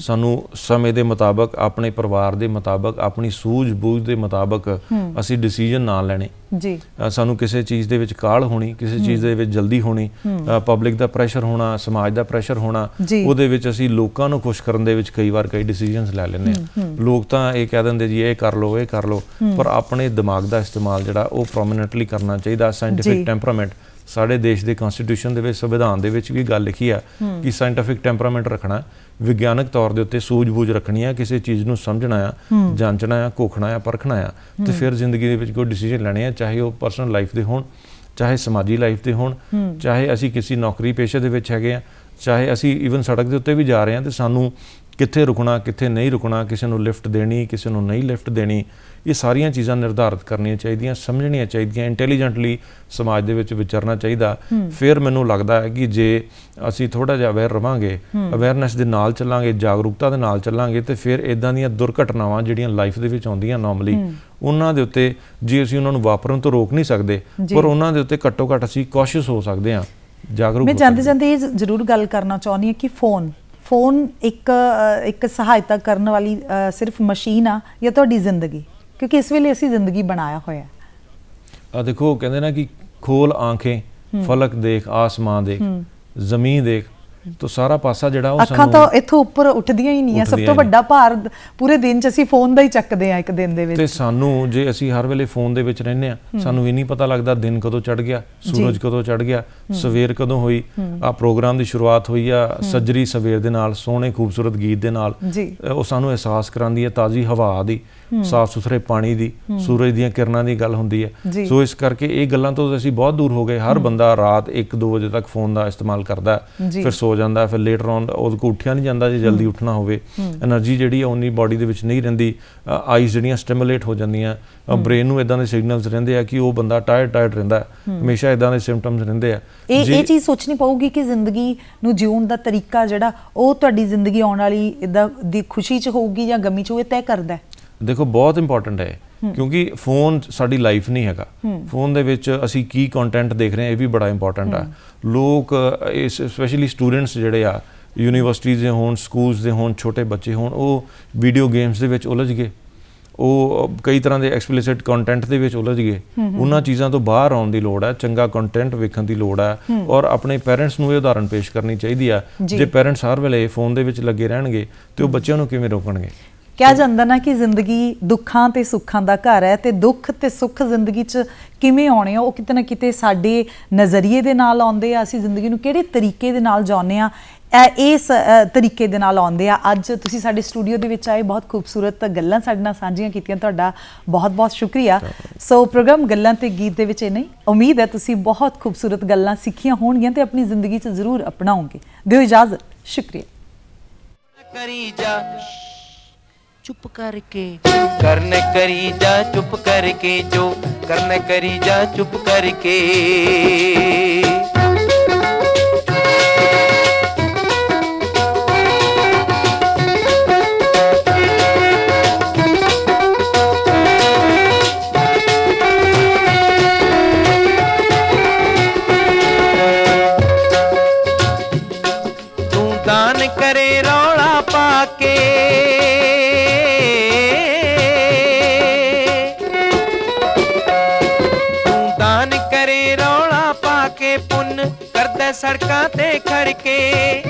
ਸਾਨੂੰ ਸਮੇਂ ਦੇ ਮੁਤਾਬਕ ਆਪਣੇ ਪਰਿਵਾਰ ਦੇ ਮੁਤਾਬਕ ਆਪਣੀ ਸੂਝ-ਬੂਝ ਦੇ ਮੁਤਾਬਕ ਅਸੀਂ ਡਿਸੀਜਨ ਨਾ ਲੈਣੇ ਜੀ ਸਾਨੂੰ ਕਿਸੇ ਚੀਜ਼ ਦੇ ਵਿੱਚ ਕਾਲ ਹੋਣੀ ਕਿਸੇ ਚੀਜ਼ ਦੇ ਵਿੱਚ ਜਲਦੀ ਹੋਣੀ ਪਬਲਿਕ ਦਾ ਪ੍ਰੈਸ਼ਰ ਹੋਣਾ ਸਮਾਜ ਦਾ ਪ੍ਰੈਸ਼ਰ ਹੋਣਾ ਉਹਦੇ ਵਿੱਚ ਅਸੀਂ ਲੋਕਾਂ ਨੂੰ ਖੁਸ਼ ਕਰਨ ਦੇ ਵਿੱਚ ਕਈ ਵਾਰ ਕਈ ਡਿਸੀਜਨਸ ਲੈ ਲੈਂਦੇ ਆ ਲੋਕ ਤਾਂ ਇਹ ਕਹਿ ਦਿੰਦੇ ਜੀ ਇਹ ਕਰ ਲਓ ਇਹ ਕਰ ਲਓ ਪਰ ਆਪਣੇ ਦਿਮਾਗ ਦਾ ਇਸਤੇਮਾਲ ਜਿਹੜਾ ਉਹ ਪ੍ਰੋਮਿਨੈਂਟਲੀ ਕਰਨਾ ਚਾਹੀਦਾ ਸਾਇੰਟਿਫਿਕ ਟੈਂਪਰਾਮੈਂਟ ਸਾਡੇ ਦੇਸ਼ ਦੇ ਕਨਸਟੀਟਿਊਸ਼ਨ ਦੇ ਵਿੱਚ ਸੰਵਿਧਾਨ ਦੇ ਵਿੱਚ ਵੀ ਗੱਲ ਲਿਖੀ ਆ ਕਿ ਸਾਇੰਟਿਫਿਕ ਟੈਂਪਰਾਮੈਂਟ ਰੱਖਣਾ ਵਿਗਿਆਨਕ ਤੌਰ ਦੇ ਉੱਤੇ ਸੂਝ-ਬੂਝ ਰੱਖਣੀ ਆ ਕਿਸੇ ਚੀਜ਼ ਨੂੰ ਸਮਝਣਾ ਆ ਜਾਂਚਣਾ ਆ ਕੋਖਣਾ ਆ ਪਰਖਣਾ ਆ ਤੇ ਫਿਰ ਜ਼ਿੰਦਗੀ ਦੇ ਵਿੱਚ ਕੋਈ ਡਿਸੀਜਨ ਲੈਣੇ ਆ ਚਾਹੇ ਉਹ ਪਰਸਨਲ ਲਾਈਫ ਦੇ ਹੋਣ ਚਾਹੇ ਸਮਾਜੀ ਲਾਈਫ ਦੇ ਹੋਣ ਚਾਹੇ ਅਸੀਂ ਕਿਸੇ ਨੌਕਰੀ ਪੇਸ਼ੇ ਦੇ ਵਿੱਚ ਹੈਗੇ ਆ ਚਾਹੇ ਅਸੀਂ ਈਵਨ ਸੜਕ ਦੇ ਉੱਤੇ ਵੀ ਜਾ ਰਹੇ ਆ ਤੇ ਸਾਨੂੰ ਕਿੱਥੇ ਰੁਕਣਾ ਕਿੱਥੇ ਨਹੀਂ ਰੁਕਣਾ ਕਿਸੇ ਨੂੰ ਲਿਫਟ ਦੇਣੀ ਕਿਸੇ ਨੂੰ ਨਹੀਂ ਲਿਫਟ ਦੇਣੀ ਇਹ ਸਾਰੀਆਂ ਚੀਜ਼ਾਂ ਨਿਰਧਾਰਿਤ ਕਰਨੀਆਂ ਚਾਹੀਦੀਆਂ ਸਮਝਣੀਆਂ ਚਾਹੀਦੀਆਂ ਇੰਟੈਲੀਜੈਂਟਲੀ ਸਮਾਜ ਦੇ ਵਿੱਚ ਵਿਚਰਨਾ ਚਾਹੀਦਾ ਫਿਰ ਮੈਨੂੰ ਲੱਗਦਾ ਹੈ ਕਿ ਜੇ ਅਸੀਂ ਥੋੜਾ ਜਿਹਾ ਅਵੇਅਰ ਰਵਾਂਗੇ ਅਵੇਅਰਨੈਸ ਦੇ ਨਾਲ ਚੱਲਾਂਗੇ ਜਾਗਰੂਕਤਾ ਦੇ ਨਾਲ ਚੱਲਾਂਗੇ ਤੇ ਫਿਰ ਇਦਾਂ ਦੀਆਂ ਦੁਰਘਟਨਾਵਾਂ ਜਿਹੜੀਆਂ ਲਾਈਫ ਦੇ ਵਿੱਚ ਆਉਂਦੀਆਂ ਨਾਰਮਲੀ ਉਹਨਾਂ ਦੇ ਉੱਤੇ ਜੇ ਅਸੀਂ ਉਹਨਾਂ ਨੂੰ ਵਾਪਰਨ ਤੋਂ ਰੋਕ ਨਹੀਂ ਸਕਦੇ ਪਰ ਉਹਨਾਂ ਦੇ ਉੱਤੇ ਘੱਟੋ ਘੱਟ ਅਸੀਂ ਕੋਸ਼ਿਸ਼ ਹੋ ਸਕਦੇ ਹਾਂ ਜਾਗਰੂਕ ਮੈਂ ਜਾਂਦੇ ਜਾਂਦੇ ਇਹ ਜ਼ਰੂਰ ਗੱਲ ਕਰਨਾ ਚਾਹੁੰਦੀ ਹਾਂ ਕਿ ਫੋਨ ਫੋਨ ਇੱਕ ਇੱਕ ਸਹਾਇਤਾ ਕਰਨ ਵਾਲੀ ਸਿਰਫ ਮਸ਼ੀਨ ਆ ਜਾਂ ਤੁਹਾਡੀ ਜ਼ਿੰਦਗੀ ਕਿਉਂਕਿ ਇਸ ਵੇਲੇ ਅਸੀਂ ਜ਼ਿੰਦਗੀ ਬਣਾਇਆ ਹੋਇਆ ਆ ਦੇਖੋ ਕਹਿੰਦੇ ਨਾ ਕਿ ਖੋਲ ਆਂਖੇ ਫਲਕ ਦੇਖ ਆਸਮਾਨ ਦੇਖ ਜ਼ਮੀਨ ਦੇਖ ਤੋ ਸਾਰਾ ਪਾਸਾ ਜਿਹੜਾ ਉਹ ਸਾਨੂੰ ਅੱਖਾਂ ਤਾਂ ਇੱਥੋਂ ਉੱਪਰ ਉੱਠਦੀਆਂ ਹੀ ਨਹੀਂ ਆ ਸਭ ਤੋਂ ਵੱਡਾ ਭਾਰ ਪੂਰੇ ਦਿਨ 'ਚ ਅਸੀਂ ਫੋਨ ਦਾ ਹੀ ਚੱਕਦੇ ਆ ਇੱਕ ਦਿਨ ਦੇ ਵਿੱਚ ਤੇ ਸਾਨੂੰ ਜੇ ਅਸੀਂ ਹਰ ਵੇਲੇ ਫੋਨ ਦੇ ਵਿੱਚ ਰਹਿੰਦੇ ਆ ਸਾਨੂੰ ਇਹ ਨਹੀਂ ਪਤਾ ਲੱਗਦਾ ਦਿਨ ਕਦੋਂ ਚੜ ਗਿਆ ਸੂਰਜ ਕਦੋਂ ਚੜ ਗਿਆ ਸਵੇਰ ਕਦੋਂ ਹੋਈ ਆ ਪ੍ਰੋਗਰਾਮ ਦੀ ਸ਼ੁਰੂਆਤ ਹੋਈ ਆ ਸਜਰੀ ਸਵੇਰ ਦੇ ਨਾਲ ਸੋਹਣੇ ਖੂਬਸੂਰਤ ਗੀਤ ਦੇ ਨਾਲ ਉਹ ਸਾਨੂੰ ਅਹਿਸਾਸ ਕਰਾਉਂਦੀ ਹੈ ਤਾਜ਼ੀ ਹਵਾ ਦੀ ਸਾਫ਼ ਸੁਥਰੇ ਪਾਣੀ ਦੀ ਸੂਰਜ ਦੀਆਂ ਕਿਰਨਾਂ ਦੀ ਗੱਲ ਹੁੰਦੀ ਹੈ ਸੋ ਇਸ ਕਰਕੇ ਇਹ ਗੱਲਾਂ ਤੋਂ ਅਸੀਂ ਬਹੁਤ ਦੂਰ ਹੋ ਗਏ ਹਰ ਬੰਦਾ ਰਾਤ 1-2 ਵਜੇ ਤੱਕ ਫੋਨ ਦਾ ਇਸਤੇਮਾਲ ਕਰਦਾ ਫਿਰ ਸੋ ਜਾਂਦਾ ਫਿਰ ਲੇਟਰ ਔਨ ਉਹ ਕੋ ਉੱਠਿਆ ਨਹੀਂ ਜਾਂਦਾ ਜੇ ਜਲਦੀ ਉੱਠਣਾ ਹੋਵੇ એનર્ਜੀ ਜਿਹੜੀ ਆ ਉਨੀ ਬਾਡੀ ਦੇ ਵਿੱਚ ਨਹੀਂ ਰਹਿੰਦੀ ਆਈਜ਼ ਜਿਹੜੀਆਂ ਸਟਿਮੂਲੇਟ ਹੋ ਜਾਂਦੀਆਂ ਬ੍ਰੇਨ ਨੂੰ ਇਦਾਂ ਦੇ ਸਿਗਨਲਸ ਰਹਿੰਦੇ ਆ ਕਿ ਉਹ ਬੰਦਾ ਟਾਇਰ ਟਾਇਰ ਰਹਿੰਦਾ ਹਮੇਸ਼ਾ ਇਦਾਂ ਦੇ ਸਿੰਪਟਮਸ ਰਹਿੰਦੇ ਆ ਇਹ ਇਹ ਚੀਜ਼ ਸੋਚਣੀ ਪਊਗੀ ਕਿ ਜ਼ਿੰਦਗੀ ਨੂੰ ਜਿਉਣ ਦਾ ਤਰੀਕਾ ਜਿਹੜਾ ਉਹ ਤੁਹਾਡੀ ਜ਼ਿੰਦਗੀ ਆਉਣ ਵਾਲੀ ਇਦਾਂ ਦੀ ਖੁਸ਼ੀ 'ਚ ਹੋਊਗੀ ਜਾਂ ਗਮੀ 'ਚ ਉਹ ਤੈਅ ਕਰਦਾ ਦੇਖੋ ਬਹੁਤ ਇੰਪੋਰਟੈਂਟ ਹੈ ਕਿਉਂਕਿ ਫੋਨ ਸਾਡੀ ਲਾਈਫ ਨਹੀਂ ਹੈਗਾ ਫੋਨ ਦੇ ਵਿੱਚ ਅਸੀਂ ਕੀ ਕੰਟੈਂਟ ਦੇਖ ਰਹੇ ਹਾਂ ਇਹ ਵੀ ਬੜਾ ਇੰਪੋਰਟੈਂਟ ਆ ਲੋਕ ਇਸ ਸਪੈਸ਼ਲੀ ਸਟੂਡੈਂਟਸ ਜਿਹੜੇ ਆ ਯੂਨੀਵਰਸਿਟੀਆਂ ਦੇ ਹੋਣ ਸਕੂਲਸ ਦੇ ਹੋਣ ਛੋਟੇ ਬੱਚੇ ਹੋਣ ਉਹ ਵੀਡੀਓ ਗੇਮਸ ਦੇ ਵਿੱਚ ਉਲਝ ਗਏ ਉਹ ਕਈ ਤਰ੍ਹਾਂ ਦੇ ਐਕਸਪਲਿਸਿਟ ਕੰਟੈਂਟ ਦੇ ਵਿੱਚ ਉਲਝ ਗਏ ਉਹਨਾਂ ਚੀਜ਼ਾਂ ਤੋਂ ਬਾਹਰ ਆਉਣ ਦੀ ਲੋੜ ਹੈ ਚੰਗਾ ਕੰਟੈਂਟ ਵੇਖਣ ਦੀ ਲੋੜ ਹੈ ਔਰ ਆਪਣੇ ਪੇਰੈਂਟਸ ਨੂੰ ਇਹ ਉਦਾਹਰਣ ਪੇਸ਼ ਕਰਨੀ ਚਾਹੀਦੀ ਆ ਜੇ ਪੇਰੈਂਟਸ ਹਰ ਵੇਲੇ ਫੋਨ ਦੇ ਵਿੱਚ ਲੱਗੇ ਰਹਿਣਗੇ ਤੇ ਉਹ ਬੱਚਿਆਂ ਨੂੰ ਕਿਵੇਂ ਰੋਕਣਗੇ ਕਿਹਾ ਜਾਂਦਾ ਨਾ ਕਿ ਜ਼ਿੰਦਗੀ ਦੁੱਖਾਂ ਤੇ ਸੁੱਖਾਂ ਦਾ ਘਰ ਹੈ ਤੇ ਦੁੱਖ ਤੇ ਸੁੱਖ ਜ਼ਿੰਦਗੀ 'ਚ ਕਿਵੇਂ ਆਉਣੇ ਆ ਉਹ ਕਿਤੇ ਨਾ ਕਿਤੇ ਸਾਡੇ ਨਜ਼ਰੀਏ ਦੇ ਨਾਲ ਆਉਂਦੇ ਆ ਅਸੀਂ ਜ਼ਿੰਦਗੀ ਨੂੰ ਕਿਹੜੇ ਤਰੀਕੇ ਦੇ ਨਾਲ ਜਾਣਦੇ ਆ ਇਸ ਤਰੀਕੇ ਦੇ ਨਾਲ ਆਉਂਦੇ ਆ ਅੱਜ ਤੁਸੀਂ ਸਾਡੇ ਸਟੂਡੀਓ ਦੇ ਵਿੱਚ ਆਏ ਬਹੁਤ ਖੂਬਸੂਰਤ ਗੱਲਾਂ ਸਾਡੇ ਨਾਲ ਸਾਂਝੀਆਂ ਕੀਤੀਆਂ ਤੁਹਾਡਾ ਬਹੁਤ-ਬਹੁਤ ਸ਼ੁਕਰੀਆ ਸੋ ਪ੍ਰੋਗਰਾਮ ਗੱਲਾਂ ਤੇ ਗੀਤ ਦੇ ਵਿੱਚ ਇਹ ਨਹੀਂ ਉਮੀਦ ਹੈ ਤੁਸੀਂ ਬਹੁਤ ਖੂਬਸੂਰਤ ਗੱਲਾਂ ਸਿੱਖੀਆਂ ਹੋਣਗੀਆਂ ਤੇ ਆਪਣੀ ਜ਼ਿੰਦਗੀ 'ਚ ਜ਼ਰੂਰ ਅਪਣਾਓਗੇ ਦਿਓ ਇਜਾਜ਼ਤ ਸ਼ੁਕਰੀਆ ਕਰੀ ਜਾ ਚੁੱਪ ਕਰਕੇ ਕਰਨ ਕਰੀ ਜਾ ਚੁੱਪ ਕਰਕੇ ਜੋ ਕਰਨ ਕਰੀ ਜਾ ਚੁੱਪ ਕਰਕੇ सड़ਕਾਂ ਤੇ ਖੜ ਕੇ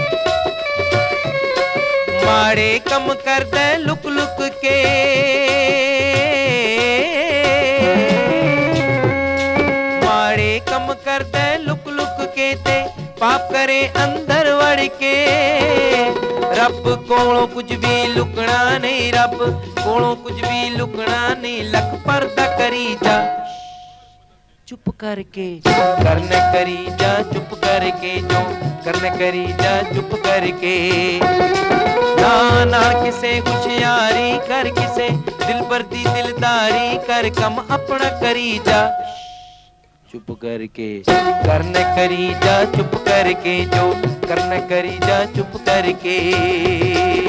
ਮਾੜੇ ਕੰਮ ਕਰਦਾ ਲੁਕ ਲੁਕ ਕੇ ਮਾੜੇ ਕੰਮ ਕਰਦਾ ਲੁਕ ਲੁਕ ਕੇ ਤੇ ਪਾਪ ਕਰੇ ਅੰਦਰ ਵੜ ਕੇ ਰੱਬ ਕੋਲੋਂ ਕੁਝ ਵੀ ਲੁਕਣਾ ਨਹੀਂ ਰੱਬ ਕੋਲੋਂ ਕੁਝ ਵੀ ਲੁਕਣਾ ਨਹੀਂ ਲੱਖ ਪਰਦਾ ਕਰੀ ਜਾ चुप करके करने करी जा चुप करके जो करने करी जा चुप करके ना ना किसे कुछ यारी कर किसे दिल पर दी दिलदारी कर कम अपना करी जा चुप करके करने करी जा चुप करके जो करने करी जा चुप करके